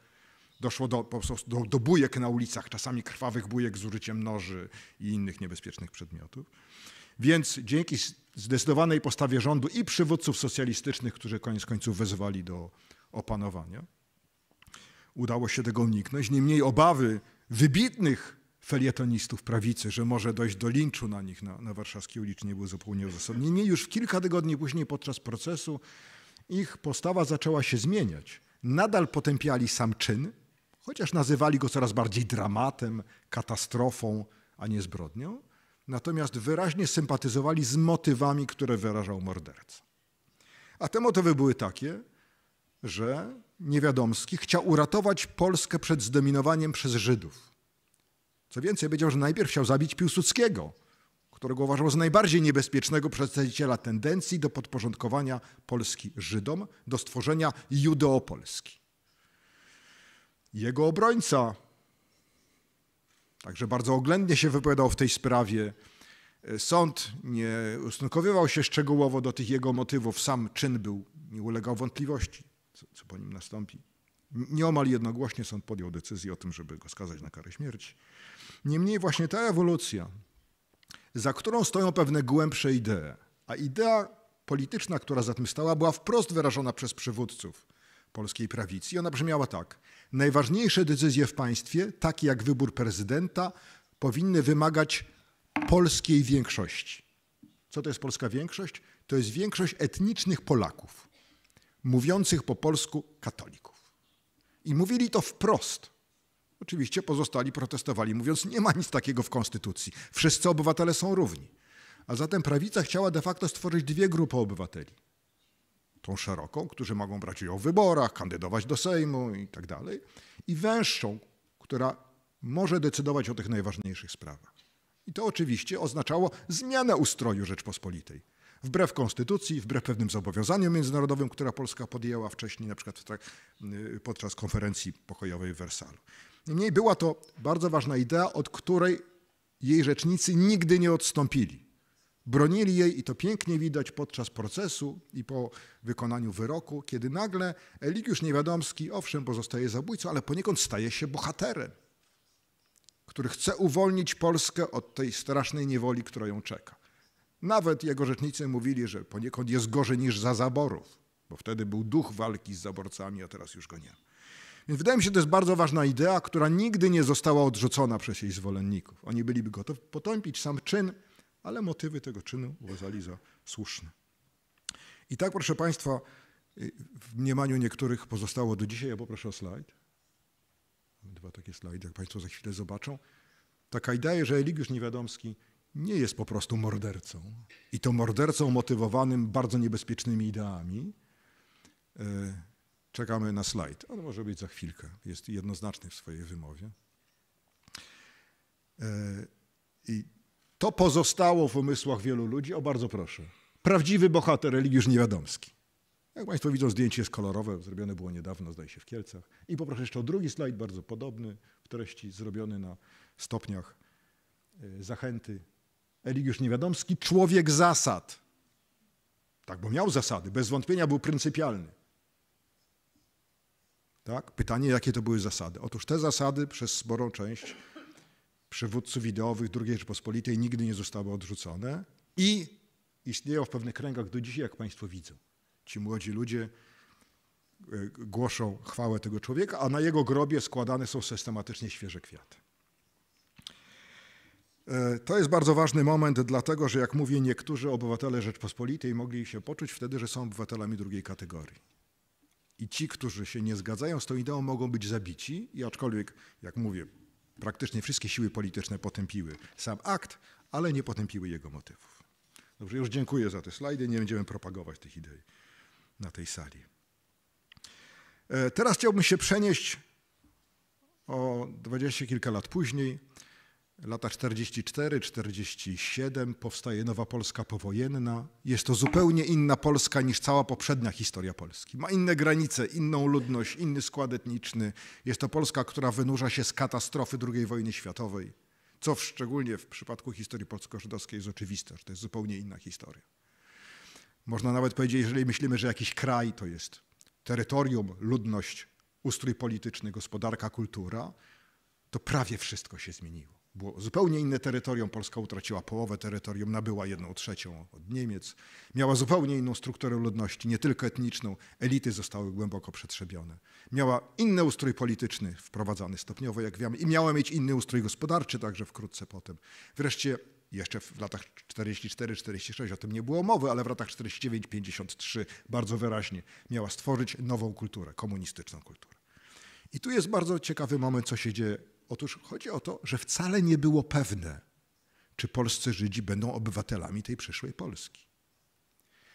doszło do, po prostu do, do bujek na ulicach, czasami krwawych bujek z użyciem noży i innych niebezpiecznych przedmiotów. Więc dzięki zdecydowanej postawie rządu i przywódców socjalistycznych, którzy koniec końców wezwali do opanowania, udało się tego uniknąć. Niemniej obawy wybitnych felietonistów prawicy, że może dojść do linczu na nich na, na warszawskiej ulicy, nie było zupełnie uzasadnienie. Już kilka tygodni później podczas procesu ich postawa zaczęła się zmieniać. Nadal potępiali sam czyn, chociaż nazywali go coraz bardziej dramatem, katastrofą, a nie zbrodnią. Natomiast wyraźnie sympatyzowali z motywami, które wyrażał morderca. A te motywy były takie, że Niewiadomski chciał uratować Polskę przed zdominowaniem przez Żydów co więcej, powiedział, że najpierw chciał zabić Piłsudskiego, którego uważał za najbardziej niebezpiecznego przedstawiciela tendencji do podporządkowania Polski Żydom, do stworzenia Judeopolski. Jego obrońca także bardzo oględnie się wypowiadał w tej sprawie. E, sąd nie ustosunkowywał się szczegółowo do tych jego motywów, sam czyn był, nie ulegał wątpliwości, co, co po nim nastąpi. Nieomal jednogłośnie sąd podjął decyzję o tym, żeby go skazać na karę śmierci. Niemniej właśnie ta ewolucja, za którą stoją pewne głębsze idee, a idea polityczna, która za tym stała, była wprost wyrażona przez przywódców polskiej prawicy. I ona brzmiała tak. Najważniejsze decyzje w państwie, takie jak wybór prezydenta, powinny wymagać polskiej większości. Co to jest polska większość? To jest większość etnicznych Polaków, mówiących po polsku katolików. I mówili to wprost. Oczywiście pozostali protestowali, mówiąc, nie ma nic takiego w Konstytucji. Wszyscy obywatele są równi. A zatem prawica chciała de facto stworzyć dwie grupy obywateli. Tą szeroką, którzy mogą brać udział w wyborach, kandydować do Sejmu i tak dalej. I węższą, która może decydować o tych najważniejszych sprawach. I to oczywiście oznaczało zmianę ustroju Rzeczpospolitej wbrew konstytucji, wbrew pewnym zobowiązaniom międzynarodowym, które Polska podjęła wcześniej, na przykład y, podczas konferencji pokojowej w Wersalu. Niemniej była to bardzo ważna idea, od której jej rzecznicy nigdy nie odstąpili. Bronili jej i to pięknie widać podczas procesu i po wykonaniu wyroku, kiedy nagle Eligiusz Niewiadomski, owszem, pozostaje zabójcą, ale poniekąd staje się bohaterem, który chce uwolnić Polskę od tej strasznej niewoli, która ją czeka. Nawet jego rzecznicy mówili, że poniekąd jest gorzej niż za zaborów, bo wtedy był duch walki z zaborcami, a teraz już go nie ma. Więc wydaje mi się, że to jest bardzo ważna idea, która nigdy nie została odrzucona przez jej zwolenników. Oni byliby gotowi potępić sam czyn, ale motywy tego czynu uważali za słuszne. I tak, proszę Państwa, y, w mniemaniu niektórych pozostało do dzisiaj. Ja poproszę o slajd. Dwa takie slajdy, jak Państwo za chwilę zobaczą. Taka idea, że Eligiusz Niewiadomski nie jest po prostu mordercą. I to mordercą motywowanym bardzo niebezpiecznymi ideami. E, czekamy na slajd. On może być za chwilkę. Jest jednoznaczny w swojej wymowie. E, I to pozostało w umysłach wielu ludzi. O, bardzo proszę. Prawdziwy bohater Eligiusz Niewiadomski. Jak Państwo widzą, zdjęcie jest kolorowe, zrobione było niedawno, zdaje się, w Kielcach. I poproszę jeszcze o drugi slajd, bardzo podobny, w treści zrobiony na stopniach e, zachęty Eligiusz Niewiadomski, człowiek zasad. Tak, bo miał zasady, bez wątpienia był pryncypialny. Tak? Pytanie, jakie to były zasady? Otóż te zasady przez sporą część przywódców ideowych II Rzeczypospolitej nigdy nie zostały odrzucone i istnieją w pewnych kręgach do dzisiaj, jak Państwo widzą. Ci młodzi ludzie e, głoszą chwałę tego człowieka, a na jego grobie składane są systematycznie świeże kwiaty. E, to jest bardzo ważny moment, dlatego że, jak mówię, niektórzy obywatele Rzeczpospolitej mogli się poczuć wtedy, że są obywatelami drugiej kategorii. I ci, którzy się nie zgadzają z tą ideą, mogą być zabici, i aczkolwiek, jak mówię, praktycznie wszystkie siły polityczne potępiły sam akt, ale nie potępiły jego motywów. Dobrze, już dziękuję za te slajdy, nie będziemy propagować tych idei na tej sali. E, teraz chciałbym się przenieść o dwadzieścia kilka lat później lata 44-47 powstaje nowa Polska powojenna. Jest to zupełnie inna Polska niż cała poprzednia historia Polski. Ma inne granice, inną ludność, inny skład etniczny. Jest to Polska, która wynurza się z katastrofy II wojny światowej, co w, szczególnie w przypadku historii polsko-żydowskiej jest oczywiste, że to jest zupełnie inna historia. Można nawet powiedzieć, jeżeli myślimy, że jakiś kraj to jest terytorium, ludność, ustrój polityczny, gospodarka, kultura, to prawie wszystko się zmieniło było zupełnie inne terytorium. Polska utraciła połowę terytorium, nabyła jedną trzecią od Niemiec. Miała zupełnie inną strukturę ludności, nie tylko etniczną. Elity zostały głęboko przetrzebione. Miała inny ustrój polityczny, wprowadzany stopniowo, jak wiemy, i miała mieć inny ustrój gospodarczy także wkrótce potem. Wreszcie jeszcze w latach 44-46 o tym nie było mowy, ale w latach 49-53 bardzo wyraźnie miała stworzyć nową kulturę, komunistyczną kulturę. I tu jest bardzo ciekawy moment, co się dzieje Otóż chodzi o to, że wcale nie było pewne, czy polscy Żydzi będą obywatelami tej przyszłej Polski.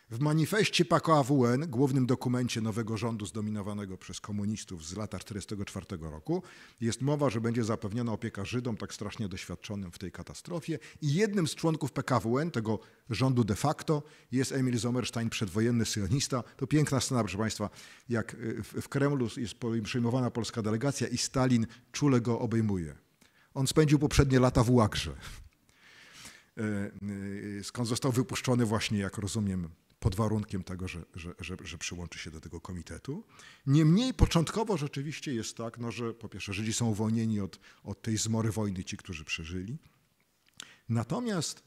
W manifestie Paco AWN, głównym dokumencie nowego rządu zdominowanego przez komunistów z lata 1944 roku, jest mowa, że będzie zapewniona opieka Żydom tak strasznie doświadczonym w tej katastrofie. I jednym z członków PKWN, tego rządu de facto, jest Emil Zomerstein, przedwojenny syjonista. To piękna scena, proszę Państwa, jak y, w Kremlu jest przyjmowana polska delegacja i Stalin czule go obejmuje. On spędził poprzednie lata w łagrze e, y, skąd został wypuszczony właśnie, jak rozumiem, pod warunkiem tego, że, że, że, że, przyłączy się do tego komitetu. Niemniej początkowo rzeczywiście jest tak, no, że po pierwsze Żydzi są uwolnieni od, od tej zmory wojny, ci, którzy przeżyli. Natomiast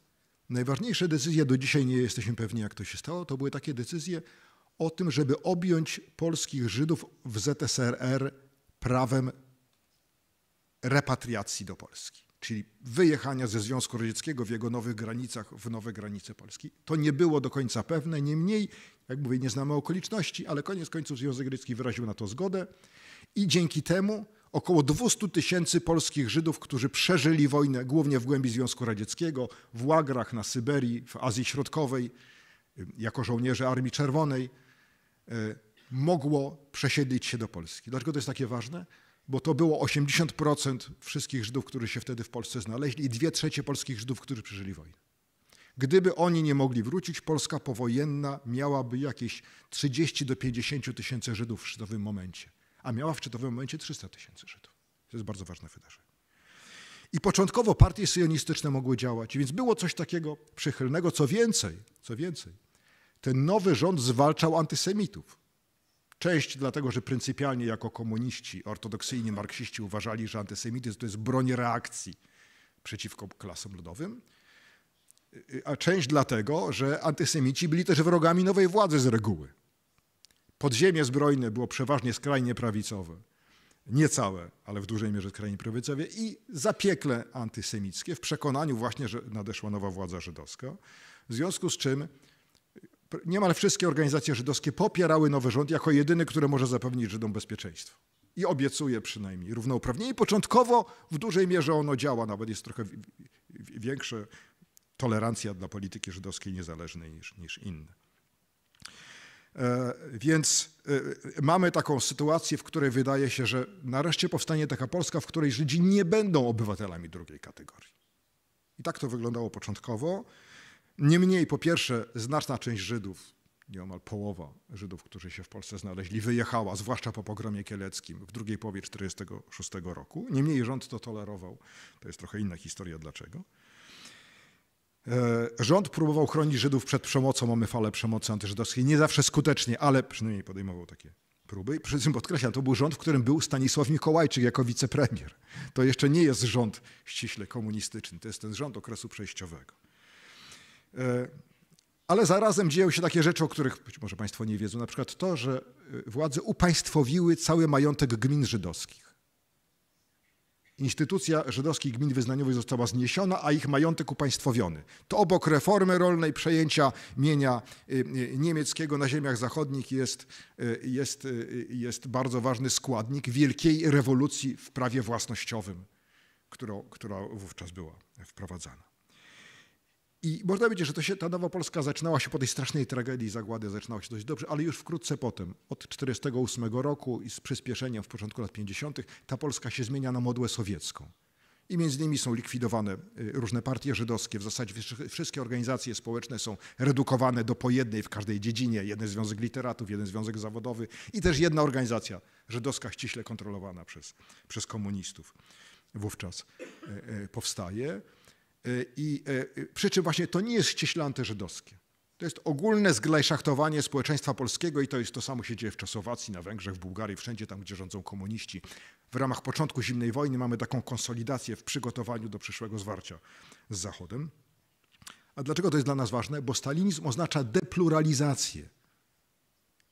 najważniejsze decyzje, do dzisiaj nie jesteśmy pewni, jak to się stało, to były takie decyzje o tym, żeby objąć polskich Żydów w ZSRR prawem repatriacji do Polski czyli wyjechania ze Związku Radzieckiego w jego nowych granicach, w nowe granice Polski. To nie było do końca pewne, niemniej, jak mówię, nie znamy okoliczności, ale koniec końców Związek Radziecki wyraził na to zgodę i dzięki temu około 200 tysięcy polskich Żydów, którzy przeżyli wojnę głównie w głębi Związku Radzieckiego, w łagrach na Syberii, w Azji Środkowej, jako żołnierze Armii Czerwonej, e, mogło przesiedlić się do Polski. Dlaczego to jest takie ważne? bo to było 80% wszystkich Żydów, którzy się wtedy w Polsce znaleźli i dwie trzecie polskich Żydów, którzy przeżyli wojnę. Gdyby oni nie mogli wrócić, Polska powojenna miałaby jakieś 30 do 50 tysięcy Żydów w szczytowym momencie, a miała w szczytowym momencie 300 tysięcy Żydów. To jest bardzo ważne wydarzenie. I początkowo partie syjonistyczne mogły działać, więc było coś takiego przychylnego. Co więcej, co więcej, ten nowy rząd zwalczał antysemitów. Część dlatego, że pryncypialnie jako komuniści, ortodoksyjni marksiści uważali, że antysemityzm to jest broń reakcji przeciwko klasom ludowym, a część dlatego, że antysemici byli też wrogami nowej władzy z reguły. Podziemie zbrojne było przeważnie skrajnie prawicowe, nie całe, ale w dużej mierze skrajnie prawicowe i zapiekle antysemickie w przekonaniu właśnie, że nadeszła nowa władza żydowska, w związku z czym Niemal wszystkie organizacje żydowskie popierały nowy rząd jako jedyny, który może zapewnić Żydom bezpieczeństwo. I obiecuje przynajmniej równouprawnienie. I początkowo w dużej mierze ono działa, nawet jest trochę większa tolerancja dla polityki żydowskiej niezależnej niż, niż inne. Więc e, mamy taką sytuację, w której wydaje się, że nareszcie powstanie taka Polska, w której Żydzi nie będą obywatelami drugiej kategorii. I tak to wyglądało początkowo. Niemniej, po pierwsze, znaczna część Żydów, nieomal połowa Żydów, którzy się w Polsce znaleźli, wyjechała, zwłaszcza po pogromie kieleckim w drugiej połowie 1946 roku. Niemniej rząd to tolerował. To jest trochę inna historia dlaczego. E, rząd próbował chronić Żydów przed przemocą. Mamy falę przemocy antyżydowskiej. Nie zawsze skutecznie, ale przynajmniej podejmował takie próby. Przy tym podkreślam, to był rząd, w którym był Stanisław Mikołajczyk jako wicepremier. To jeszcze nie jest rząd ściśle komunistyczny. To jest ten rząd okresu przejściowego. E, ale zarazem dzieją się takie rzeczy, o których być może Państwo nie wiedzą. Na przykład to, że e, władze upaństwowiły cały majątek gmin żydowskich. Instytucja żydowskich gmin wyznaniowych została zniesiona, a ich majątek upaństwowiony. To obok reformy rolnej, przejęcia mienia e, niemieckiego na ziemiach zachodnich jest, jest, jest bardzo ważny składnik wielkiej rewolucji w prawie własnościowym, która, która wówczas była wprowadzana. I można powiedzieć, że to się, ta Nowa Polska zaczynała się po tej strasznej tragedii zagłady, zaczynała się dość dobrze, ale już wkrótce potem, od 1948 roku i z przyspieszeniem w początku lat 50., ta Polska się zmienia na modłę sowiecką. I między innymi są likwidowane y, różne partie żydowskie, w zasadzie wszystkie organizacje społeczne są redukowane do pojednej w każdej dziedzinie, jeden związek literatów, jeden związek zawodowy i też jedna organizacja żydowska ściśle kontrolowana przez, przez komunistów wówczas y, y, powstaje. E, I, e, e, przy czym właśnie to nie jest ściśle antyżydowskie. To jest ogólne zglajszachtowanie społeczeństwa polskiego i to jest to samo się dzieje w Czesowacji, na Węgrzech, w Bułgarii, wszędzie tam, gdzie rządzą komuniści. W ramach początku zimnej wojny mamy taką konsolidację w przygotowaniu do przyszłego zwarcia z Zachodem. A dlaczego to jest dla nas ważne? Bo stalinizm oznacza depluralizację.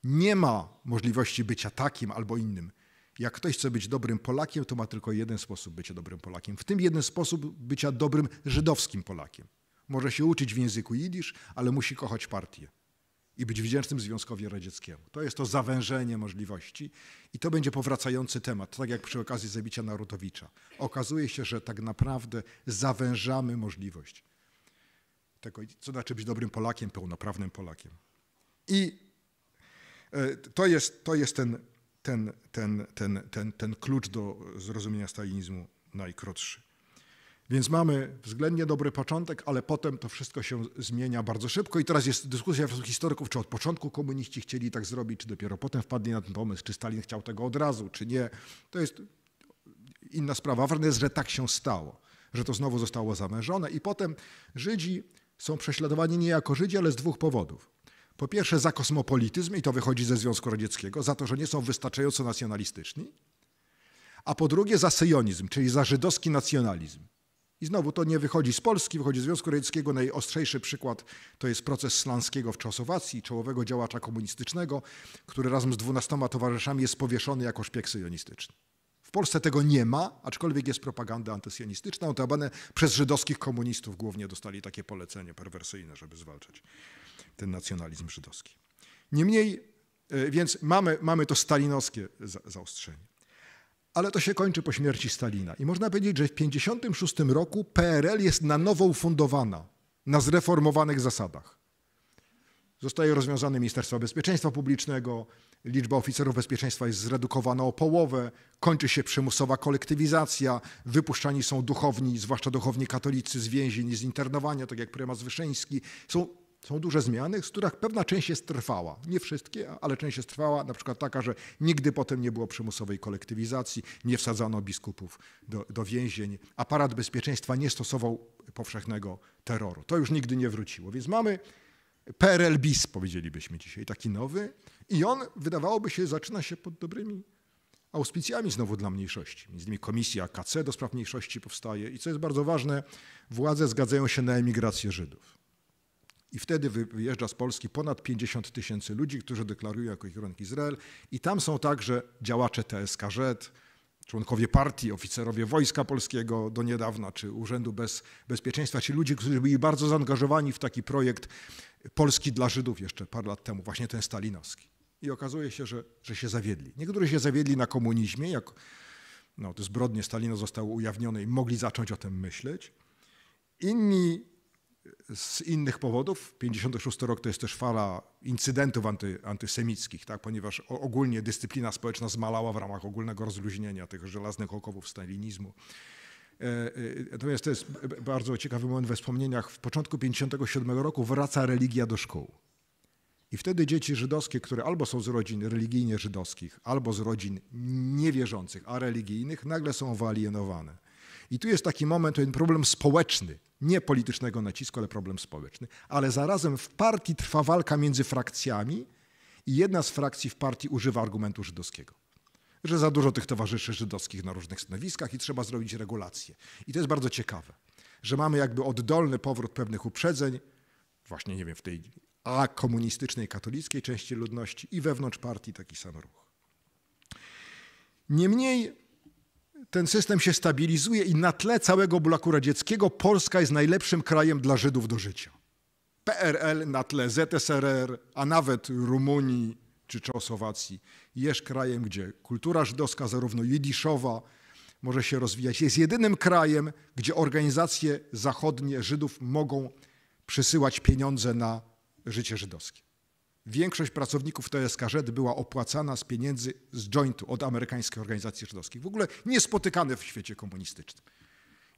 Nie ma możliwości bycia takim albo innym. Jak ktoś chce być dobrym Polakiem, to ma tylko jeden sposób bycia dobrym Polakiem. W tym jeden sposób bycia dobrym żydowskim Polakiem. Może się uczyć w języku jidysz, ale musi kochać partię i być wdzięcznym Związkowi Radzieckiemu. To jest to zawężenie możliwości i to będzie powracający temat, tak jak przy okazji zabicia Narutowicza. Okazuje się, że tak naprawdę zawężamy możliwość tego, co znaczy być dobrym Polakiem, pełnoprawnym Polakiem. I e, to jest, to jest ten ten, ten, ten, ten, ten klucz do zrozumienia stalinizmu najkrótszy. Więc mamy względnie dobry początek, ale potem to wszystko się zmienia bardzo szybko. I teraz jest dyskusja wśród historyków, czy od początku komuniści chcieli tak zrobić, czy dopiero potem wpadli na ten pomysł, czy Stalin chciał tego od razu, czy nie. To jest inna sprawa. Ważne jest, że tak się stało, że to znowu zostało zamężone. I potem Żydzi są prześladowani nie jako Żydzi, ale z dwóch powodów. Po pierwsze za kosmopolityzm i to wychodzi ze Związku Radzieckiego, za to, że nie są wystarczająco nacjonalistyczni, a po drugie za syjonizm, czyli za żydowski nacjonalizm. I znowu to nie wychodzi z Polski, wychodzi z Związku Radzieckiego. Najostrzejszy przykład to jest proces Slanskiego w czasowacji, czołowego działacza komunistycznego, który razem z dwunastoma towarzyszami jest powieszony jako szpieg syjonistyczny. W Polsce tego nie ma, aczkolwiek jest propaganda antysjonistyczna. Notabene przez żydowskich komunistów głównie dostali takie polecenie perwersyjne, żeby zwalczać ten nacjonalizm żydowski. Niemniej, e, więc mamy, mamy to stalinowskie zaostrzenie. Ale to się kończy po śmierci Stalina. I można powiedzieć, że w 1956 roku PRL jest na nowo ufundowana, na zreformowanych zasadach. Zostaje rozwiązane Ministerstwo Bezpieczeństwa Publicznego, liczba oficerów bezpieczeństwa jest zredukowana o połowę, kończy się przymusowa kolektywizacja, wypuszczani są duchowni, zwłaszcza duchowni katolicy z więzień i z internowania, tak jak prymas Wyszyński. Są są duże zmiany, z których pewna część jest trwała. Nie wszystkie, ale część jest trwała, na przykład taka, że nigdy potem nie było przymusowej kolektywizacji, nie wsadzano biskupów do, do więzień, aparat bezpieczeństwa nie stosował powszechnego terroru. To już nigdy nie wróciło. Więc mamy PRL bis, powiedzielibyśmy dzisiaj, taki nowy i on, wydawałoby się, zaczyna się pod dobrymi auspicjami znowu dla mniejszości. Między innymi komisja KC, do spraw mniejszości powstaje i co jest bardzo ważne, władze zgadzają się na emigrację Żydów. I wtedy wyjeżdża z Polski ponad 50 tysięcy ludzi, którzy deklarują jako kierunek Izrael. I tam są także działacze TSKZ, członkowie partii, oficerowie Wojska Polskiego do niedawna, czy Urzędu Bez, Bezpieczeństwa, ci ludzie, którzy byli bardzo zaangażowani w taki projekt Polski dla Żydów jeszcze parę lat temu, właśnie ten stalinowski. I okazuje się, że, że się zawiedli. Niektórzy się zawiedli na komunizmie, jak no, te zbrodnie Stalina zostały ujawnione i mogli zacząć o tym myśleć. Inni z innych powodów. 56 rok to jest też fala incydentów anty, antysemickich, tak? ponieważ ogólnie dyscyplina społeczna zmalała w ramach ogólnego rozluźnienia tych żelaznych okowów stalinizmu. E, e, natomiast to jest bardzo ciekawy moment we wspomnieniach. W początku 57 roku wraca religia do szkół. I wtedy dzieci żydowskie, które albo są z rodzin religijnie żydowskich, albo z rodzin niewierzących, a religijnych, nagle są wyalienowane. I tu jest taki moment, ten problem społeczny, nie politycznego nacisku, ale problem społeczny. Ale zarazem w partii trwa walka między frakcjami i jedna z frakcji w partii używa argumentu żydowskiego. Że za dużo tych towarzyszy żydowskich na różnych stanowiskach i trzeba zrobić regulacje. I to jest bardzo ciekawe, że mamy jakby oddolny powrót pewnych uprzedzeń, właśnie nie wiem, w tej a komunistycznej, katolickiej części ludności i wewnątrz partii taki sam ruch. Niemniej ten system się stabilizuje i na tle całego bloku radzieckiego Polska jest najlepszym krajem dla Żydów do życia. PRL na tle ZSRR, a nawet Rumunii czy Czechosłowacji jest krajem, gdzie kultura żydowska, zarówno jidiszowa, może się rozwijać. Jest jedynym krajem, gdzie organizacje zachodnie Żydów mogą przysyłać pieniądze na życie żydowskie. Większość pracowników TSKZ była opłacana z pieniędzy z jointu od amerykańskiej organizacji żydowskiej. W ogóle niespotykane w świecie komunistycznym.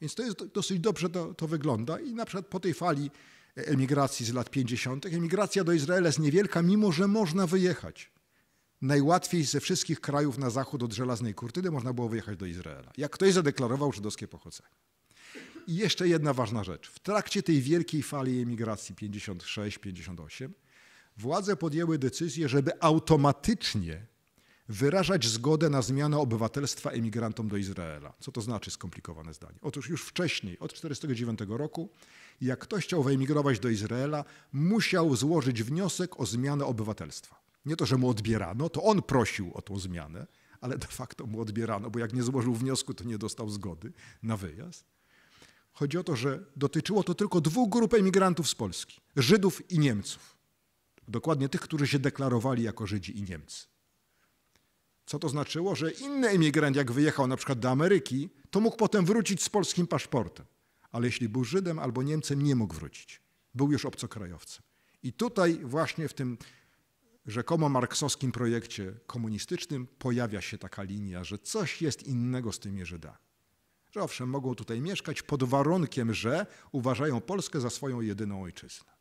Więc to jest dosyć dobrze to, to wygląda i na przykład po tej fali emigracji z lat 50. emigracja do Izraela jest niewielka, mimo że można wyjechać. Najłatwiej ze wszystkich krajów na zachód od żelaznej kurtyny można było wyjechać do Izraela. Jak ktoś zadeklarował żydowskie pochodzenie. I jeszcze jedna ważna rzecz. W trakcie tej wielkiej fali emigracji 56-58 władze podjęły decyzję, żeby automatycznie wyrażać zgodę na zmianę obywatelstwa emigrantom do Izraela. Co to znaczy skomplikowane zdanie? Otóż już wcześniej, od 1949 roku, jak ktoś chciał wyemigrować do Izraela, musiał złożyć wniosek o zmianę obywatelstwa. Nie to, że mu odbierano, to on prosił o tą zmianę, ale de facto mu odbierano, bo jak nie złożył wniosku, to nie dostał zgody na wyjazd. Chodzi o to, że dotyczyło to tylko dwóch grup emigrantów z Polski: Żydów i Niemców dokładnie tych, którzy się deklarowali jako Żydzi i Niemcy. Co to znaczyło, że inny imigrant, jak wyjechał na przykład do Ameryki, to mógł potem wrócić z polskim paszportem. Ale jeśli był Żydem albo Niemcem, nie mógł wrócić. Był już obcokrajowcem. I tutaj właśnie w tym rzekomo marksowskim projekcie komunistycznym pojawia się taka linia, że coś jest innego z tymi Żydami. Że owszem, mogą tutaj mieszkać pod warunkiem, że uważają Polskę za swoją jedyną ojczyznę.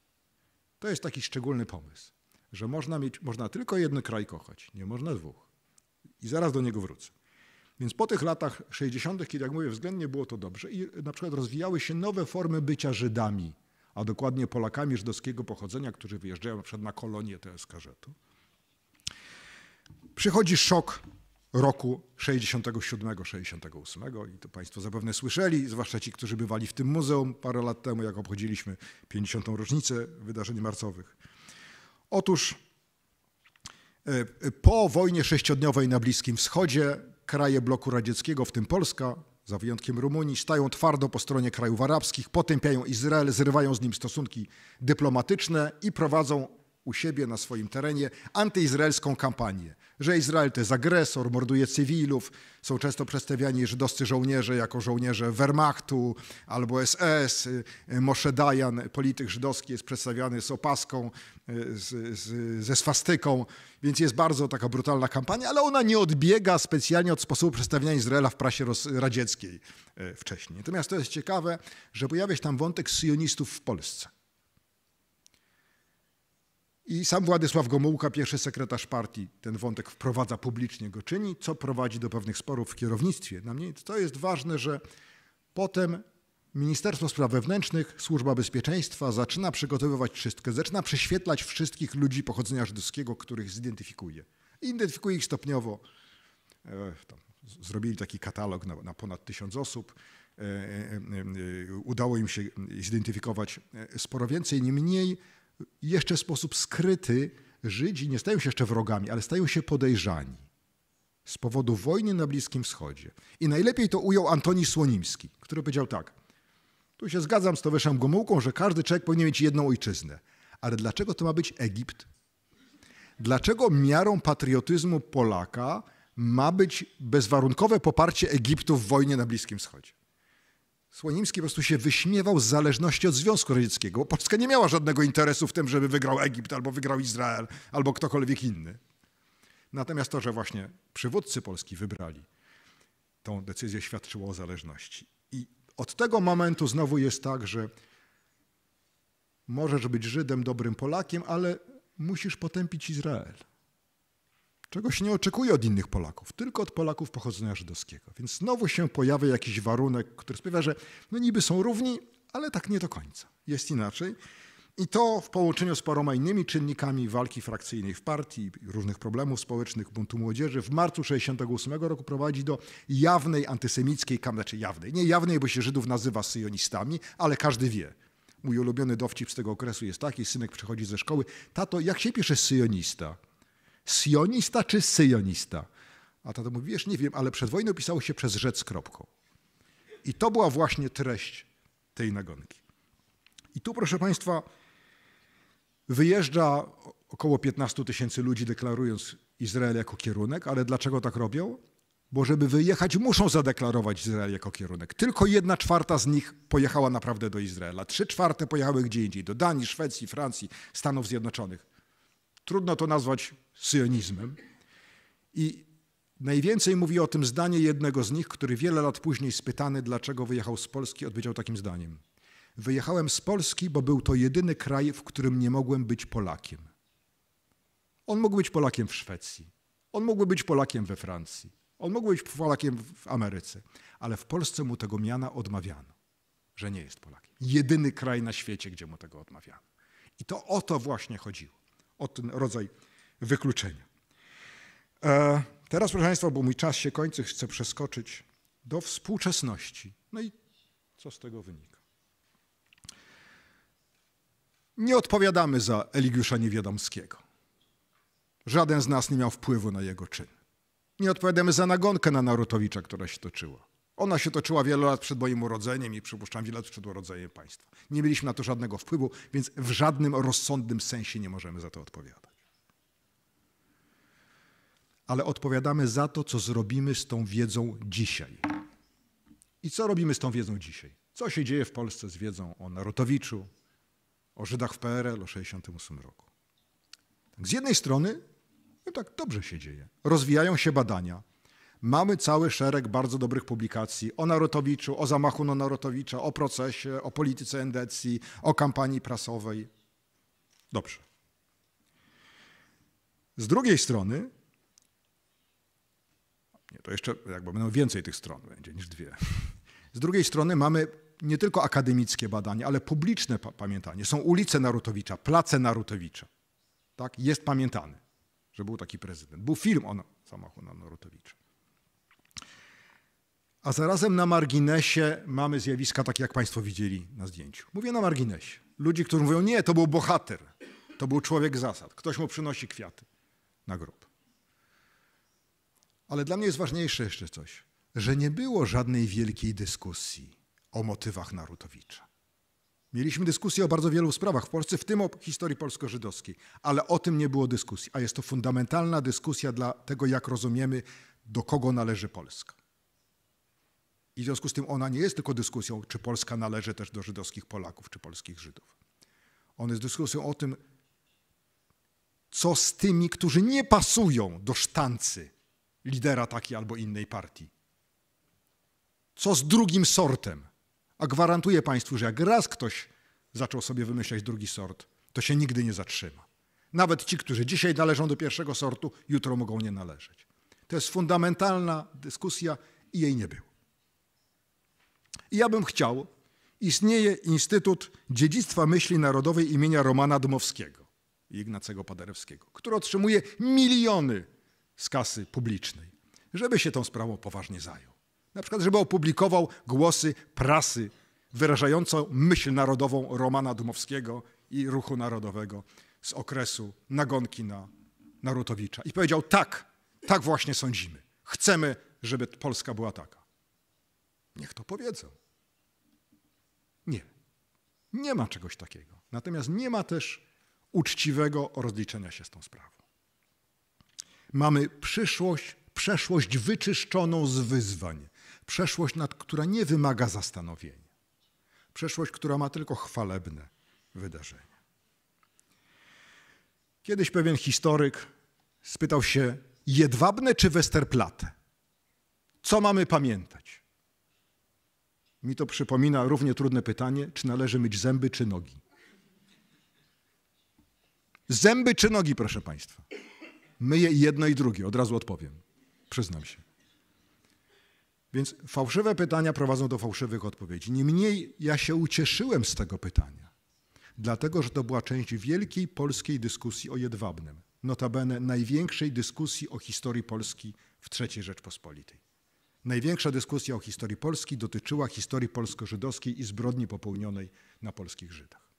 To jest taki szczególny pomysł, że można, mieć, można tylko jeden kraj kochać, nie można dwóch. I zaraz do niego wrócę. Więc po tych latach 60., kiedy, jak mówię, względnie było to dobrze, i na przykład rozwijały się nowe formy bycia Żydami, a dokładnie Polakami żydowskiego pochodzenia, którzy wyjeżdżają na na kolonię TSKZ-u. Przychodzi szok roku 67-68 i to Państwo zapewne słyszeli, zwłaszcza ci, którzy bywali w tym muzeum parę lat temu, jak obchodziliśmy 50. rocznicę wydarzeń marcowych. Otóż e, e, po wojnie sześciodniowej na Bliskim Wschodzie kraje bloku radzieckiego, w tym Polska, za wyjątkiem Rumunii, stają twardo po stronie krajów arabskich, potępiają Izrael, zrywają z nim stosunki dyplomatyczne i prowadzą u siebie na swoim terenie antyizraelską kampanię – że Izrael to jest agresor, morduje cywilów, są często przedstawiani żydowscy żołnierze jako żołnierze Wehrmachtu albo SS. Moshe Dayan, polityk żydowski, jest przedstawiany z opaską, z, z, ze swastyką, więc jest bardzo taka brutalna kampania, ale ona nie odbiega specjalnie od sposobu przedstawiania Izraela w prasie radzieckiej e, wcześniej. Natomiast to jest ciekawe, że pojawia się tam wątek syjonistów w Polsce. I sam Władysław Gomułka, pierwszy sekretarz partii, ten wątek wprowadza publicznie, go czyni, co prowadzi do pewnych sporów w kierownictwie. Na mnie to jest ważne, że potem Ministerstwo Spraw Wewnętrznych, Służba Bezpieczeństwa zaczyna przygotowywać wszystko, zaczyna prześwietlać wszystkich ludzi pochodzenia żydowskiego, których zidentyfikuje. Identyfikuje ich stopniowo. E, zrobili taki katalog na, na ponad tysiąc osób. E, e, udało im się zidentyfikować sporo więcej, nie mniej jeszcze w sposób skryty Żydzi nie stają się jeszcze wrogami, ale stają się podejrzani z powodu wojny na Bliskim Wschodzie. I najlepiej to ujął Antoni Słonimski, który powiedział tak. Tu się zgadzam z towarzyszem Gomułką, że każdy człowiek powinien mieć jedną ojczyznę. Ale dlaczego to ma być Egipt? Dlaczego miarą patriotyzmu Polaka ma być bezwarunkowe poparcie Egiptu w wojnie na Bliskim Wschodzie? Słonimski po prostu się wyśmiewał z zależności od Związku Radzieckiego. Polska nie miała żadnego interesu w tym, żeby wygrał Egipt albo wygrał Izrael albo ktokolwiek inny. Natomiast to, że właśnie przywódcy Polski wybrali tą decyzję, świadczyło o zależności. I od tego momentu znowu jest tak, że możesz być Żydem, dobrym Polakiem, ale musisz potępić Izrael czego się nie oczekuje od innych Polaków, tylko od Polaków pochodzenia żydowskiego. Więc znowu się pojawia jakiś warunek, który sprawia, że no niby są równi, ale tak nie do końca. Jest inaczej. I to w połączeniu z paroma innymi czynnikami walki frakcyjnej w partii, różnych problemów społecznych, buntu młodzieży w marcu 1968 roku prowadzi do jawnej antysemickiej kampanii, znaczy jawnej, nie jawnej, bo się Żydów nazywa syjonistami, ale każdy wie. Mój ulubiony dowcip z tego okresu jest taki, synek przychodzi ze szkoły, tato, jak się pisze syjonista? Sionista czy syjonista? A tata mówi, wiesz, nie wiem, ale przed wojną pisało się przez rzec kropką. I to była właśnie treść tej nagonki. I tu, proszę Państwa, wyjeżdża około 15 tysięcy ludzi, deklarując Izrael jako kierunek, ale dlaczego tak robią? Bo żeby wyjechać, muszą zadeklarować Izrael jako kierunek. Tylko jedna czwarta z nich pojechała naprawdę do Izraela. Trzy czwarte pojechały gdzie indziej, do Danii, Szwecji, Francji, Stanów Zjednoczonych. Trudno to nazwać syjonizmem. I najwięcej mówi o tym zdanie jednego z nich, który wiele lat później spytany, dlaczego wyjechał z Polski, odpowiedział takim zdaniem. Wyjechałem z Polski, bo był to jedyny kraj, w którym nie mogłem być Polakiem. On mógł być Polakiem w Szwecji, on mógł być Polakiem we Francji, on mógł być Polakiem w Ameryce, ale w Polsce mu tego miana odmawiano, że nie jest Polakiem. Jedyny kraj na świecie, gdzie mu tego odmawiano. I to o to właśnie chodziło o ten rodzaj wykluczenia. E, teraz, proszę Państwa, bo mój czas się kończy, chcę przeskoczyć do współczesności. No i co z tego wynika? Nie odpowiadamy za Eligiusza Niewiadomskiego. Żaden z nas nie miał wpływu na jego czyn. Nie odpowiadamy za nagonkę na Narutowicza, która się toczyła. Ona się toczyła wiele lat przed moim urodzeniem i przypuszczam wiele lat przed urodzeniem państwa. Nie mieliśmy na to żadnego wpływu, więc w żadnym rozsądnym sensie nie możemy za to odpowiadać. Ale odpowiadamy za to, co zrobimy z tą wiedzą dzisiaj. I co robimy z tą wiedzą dzisiaj? Co się dzieje w Polsce z wiedzą o Narutowiczu, o Żydach w PRL, o 68 roku? Tak z jednej strony, no tak, dobrze się dzieje. Rozwijają się badania Mamy cały szereg bardzo dobrych publikacji o Narutowiczu, o zamachu na Narutowicza, o procesie, o polityce endecji, o kampanii prasowej. Dobrze. Z drugiej strony, nie, to jeszcze jakby będą więcej tych stron będzie niż dwie. Z drugiej strony mamy nie tylko akademickie badania, ale publiczne pamiętanie. Są ulice Narutowicza, place Narutowicza. Tak? Jest pamiętany, że był taki prezydent. Był film o zamachu na Narutowicza a zarazem na marginesie mamy zjawiska takie, jak Państwo widzieli na zdjęciu. Mówię na marginesie. Ludzi, którzy mówią, nie, to był bohater, to był człowiek zasad, ktoś mu przynosi kwiaty na grób. Ale dla mnie jest ważniejsze jeszcze coś, że nie było żadnej wielkiej dyskusji o motywach Narutowicza. Mieliśmy dyskusję o bardzo wielu sprawach w Polsce, w tym o historii polsko-żydowskiej, ale o tym nie było dyskusji, a jest to fundamentalna dyskusja dla tego, jak rozumiemy, do kogo należy Polska. I w związku z tym ona nie jest tylko dyskusją, czy Polska należy też do żydowskich Polaków, czy polskich Żydów. On jest dyskusją o tym, co z tymi, którzy nie pasują do sztancy lidera takiej albo innej partii. Co z drugim sortem? A gwarantuję Państwu, że jak raz ktoś zaczął sobie wymyślać drugi sort, to się nigdy nie zatrzyma. Nawet ci, którzy dzisiaj należą do pierwszego sortu, jutro mogą nie należeć. To jest fundamentalna dyskusja i jej nie było. I ja bym chciał, istnieje Instytut Dziedzictwa Myśli Narodowej imienia Romana Dmowskiego, Ignacego Paderewskiego, który otrzymuje miliony z kasy publicznej, żeby się tą sprawą poważnie zajął. Na przykład, żeby opublikował głosy prasy wyrażającą myśl narodową Romana Dmowskiego i ruchu narodowego z okresu nagonki na Narutowicza. I powiedział tak, tak właśnie sądzimy. Chcemy, żeby Polska była taka. Niech to powiedzą. Nie. Nie ma czegoś takiego. Natomiast nie ma też uczciwego rozliczenia się z tą sprawą. Mamy przyszłość, przeszłość wyczyszczoną z wyzwań. Przeszłość, nad, która nie wymaga zastanowienia. Przeszłość, która ma tylko chwalebne wydarzenia. Kiedyś pewien historyk spytał się Jedwabne czy Westerplatte? Co mamy pamiętać? mi to przypomina równie trudne pytanie, czy należy mieć zęby czy nogi. Zęby czy nogi, proszę Państwa? Myję jedno i drugie, od razu odpowiem. Przyznam się. Więc fałszywe pytania prowadzą do fałszywych odpowiedzi. Niemniej ja się ucieszyłem z tego pytania, dlatego że to była część wielkiej polskiej dyskusji o Jedwabnym, notabene największej dyskusji o historii Polski w III Rzeczpospolitej. Największa dyskusja o historii Polski dotyczyła historii polsko-żydowskiej i zbrodni popełnionej na polskich Żydach.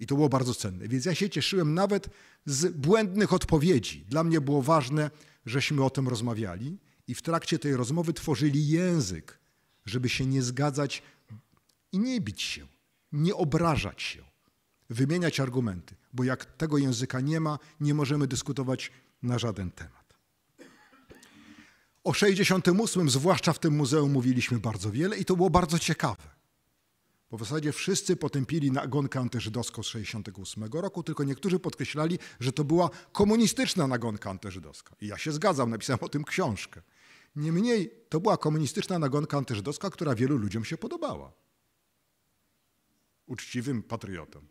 I to było bardzo cenne. Więc ja się cieszyłem nawet z błędnych odpowiedzi. Dla mnie było ważne, żeśmy o tym rozmawiali i w trakcie tej rozmowy tworzyli język, żeby się nie zgadzać i nie bić się, nie obrażać się, wymieniać argumenty, bo jak tego języka nie ma, nie możemy dyskutować na żaden temat. O 68, zwłaszcza w tym muzeum, mówiliśmy bardzo wiele i to było bardzo ciekawe. Bo w zasadzie wszyscy potępili nagonkę antyżydowską z 68 roku, tylko niektórzy podkreślali, że to była komunistyczna nagonka antyżydowska. I ja się zgadzam, napisałem o tym książkę. Niemniej to była komunistyczna nagonka antyżydowska, która wielu ludziom się podobała. Uczciwym patriotom.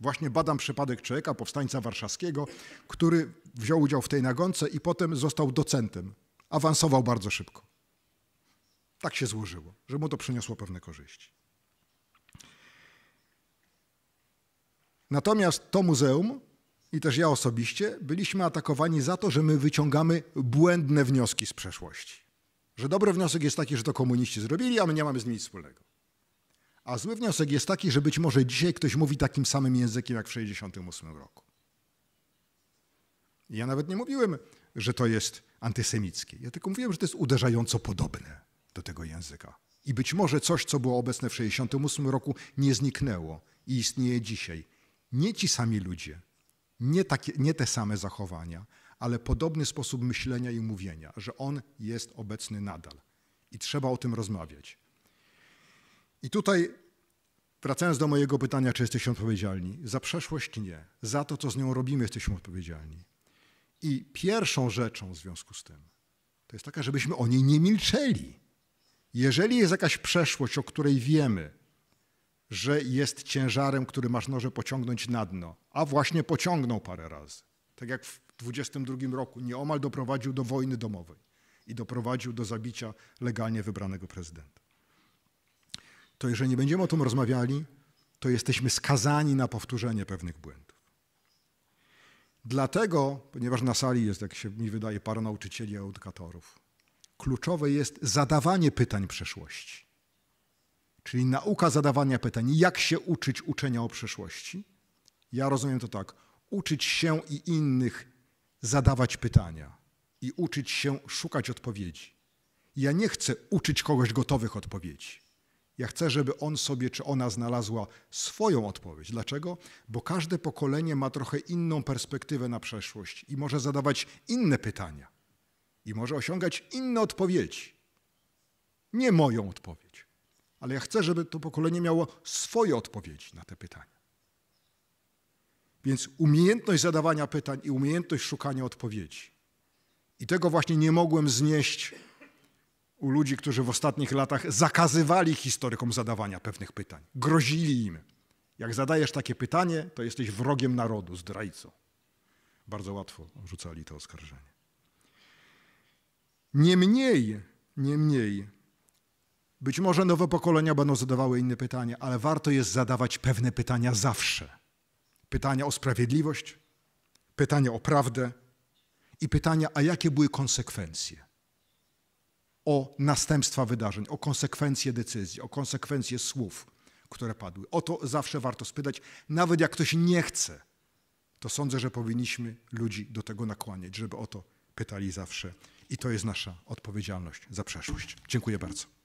Właśnie badam przypadek człowieka, powstańca warszawskiego, który wziął udział w tej nagonce i potem został docentem awansował bardzo szybko. Tak się złożyło, że mu to przyniosło pewne korzyści. Natomiast to muzeum i też ja osobiście byliśmy atakowani za to, że my wyciągamy błędne wnioski z przeszłości. Że dobry wniosek jest taki, że to komuniści zrobili, a my nie mamy z nimi nic wspólnego. A zły wniosek jest taki, że być może dzisiaj ktoś mówi takim samym językiem jak w 1968 roku. ja nawet nie mówiłem, że to jest antysemickie. Ja tylko mówiłem, że to jest uderzająco podobne do tego języka. I być może coś, co było obecne w 1968 roku, nie zniknęło i istnieje dzisiaj. Nie ci sami ludzie, nie, takie, nie te same zachowania, ale podobny sposób myślenia i mówienia, że on jest obecny nadal i trzeba o tym rozmawiać. I tutaj, wracając do mojego pytania, czy jesteśmy odpowiedzialni? Za przeszłość nie. Za to, co z nią robimy, jesteśmy odpowiedzialni. I pierwszą rzeczą w związku z tym to jest taka, żebyśmy o niej nie milczeli. Jeżeli jest jakaś przeszłość, o której wiemy, że jest ciężarem, który masz noże pociągnąć na dno, a właśnie pociągnął parę razy, tak jak w 22 roku nieomal doprowadził do wojny domowej i doprowadził do zabicia legalnie wybranego prezydenta. To jeżeli nie będziemy o tym rozmawiali, to jesteśmy skazani na powtórzenie pewnych błędów. Dlatego, ponieważ na sali jest, jak się mi wydaje, parę nauczycieli i edukatorów, kluczowe jest zadawanie pytań przeszłości. Czyli nauka zadawania pytań, jak się uczyć uczenia o przeszłości. Ja rozumiem to tak, uczyć się i innych zadawać pytania i uczyć się szukać odpowiedzi. Ja nie chcę uczyć kogoś gotowych odpowiedzi. Ja chcę, żeby on sobie czy ona znalazła swoją odpowiedź. Dlaczego? Bo każde pokolenie ma trochę inną perspektywę na przeszłość i może zadawać inne pytania i może osiągać inne odpowiedzi. Nie moją odpowiedź, ale ja chcę, żeby to pokolenie miało swoje odpowiedzi na te pytania. Więc umiejętność zadawania pytań i umiejętność szukania odpowiedzi. I tego właśnie nie mogłem znieść u ludzi, którzy w ostatnich latach zakazywali historykom zadawania pewnych pytań, grozili im. Jak zadajesz takie pytanie, to jesteś wrogiem narodu, zdrajcą. Bardzo łatwo rzucali to oskarżenie. Niemniej, niemniej, być może nowe pokolenia będą zadawały inne pytania, ale warto jest zadawać pewne pytania zawsze. Pytania o sprawiedliwość, pytania o prawdę i pytania, a jakie były konsekwencje o następstwa wydarzeń, o konsekwencje decyzji, o konsekwencje słów, które padły. O to zawsze warto spytać, nawet jak ktoś nie chce, to sądzę, że powinniśmy ludzi do tego nakłaniać, żeby o to pytali zawsze. I to jest nasza odpowiedzialność za przeszłość. Dziękuję bardzo.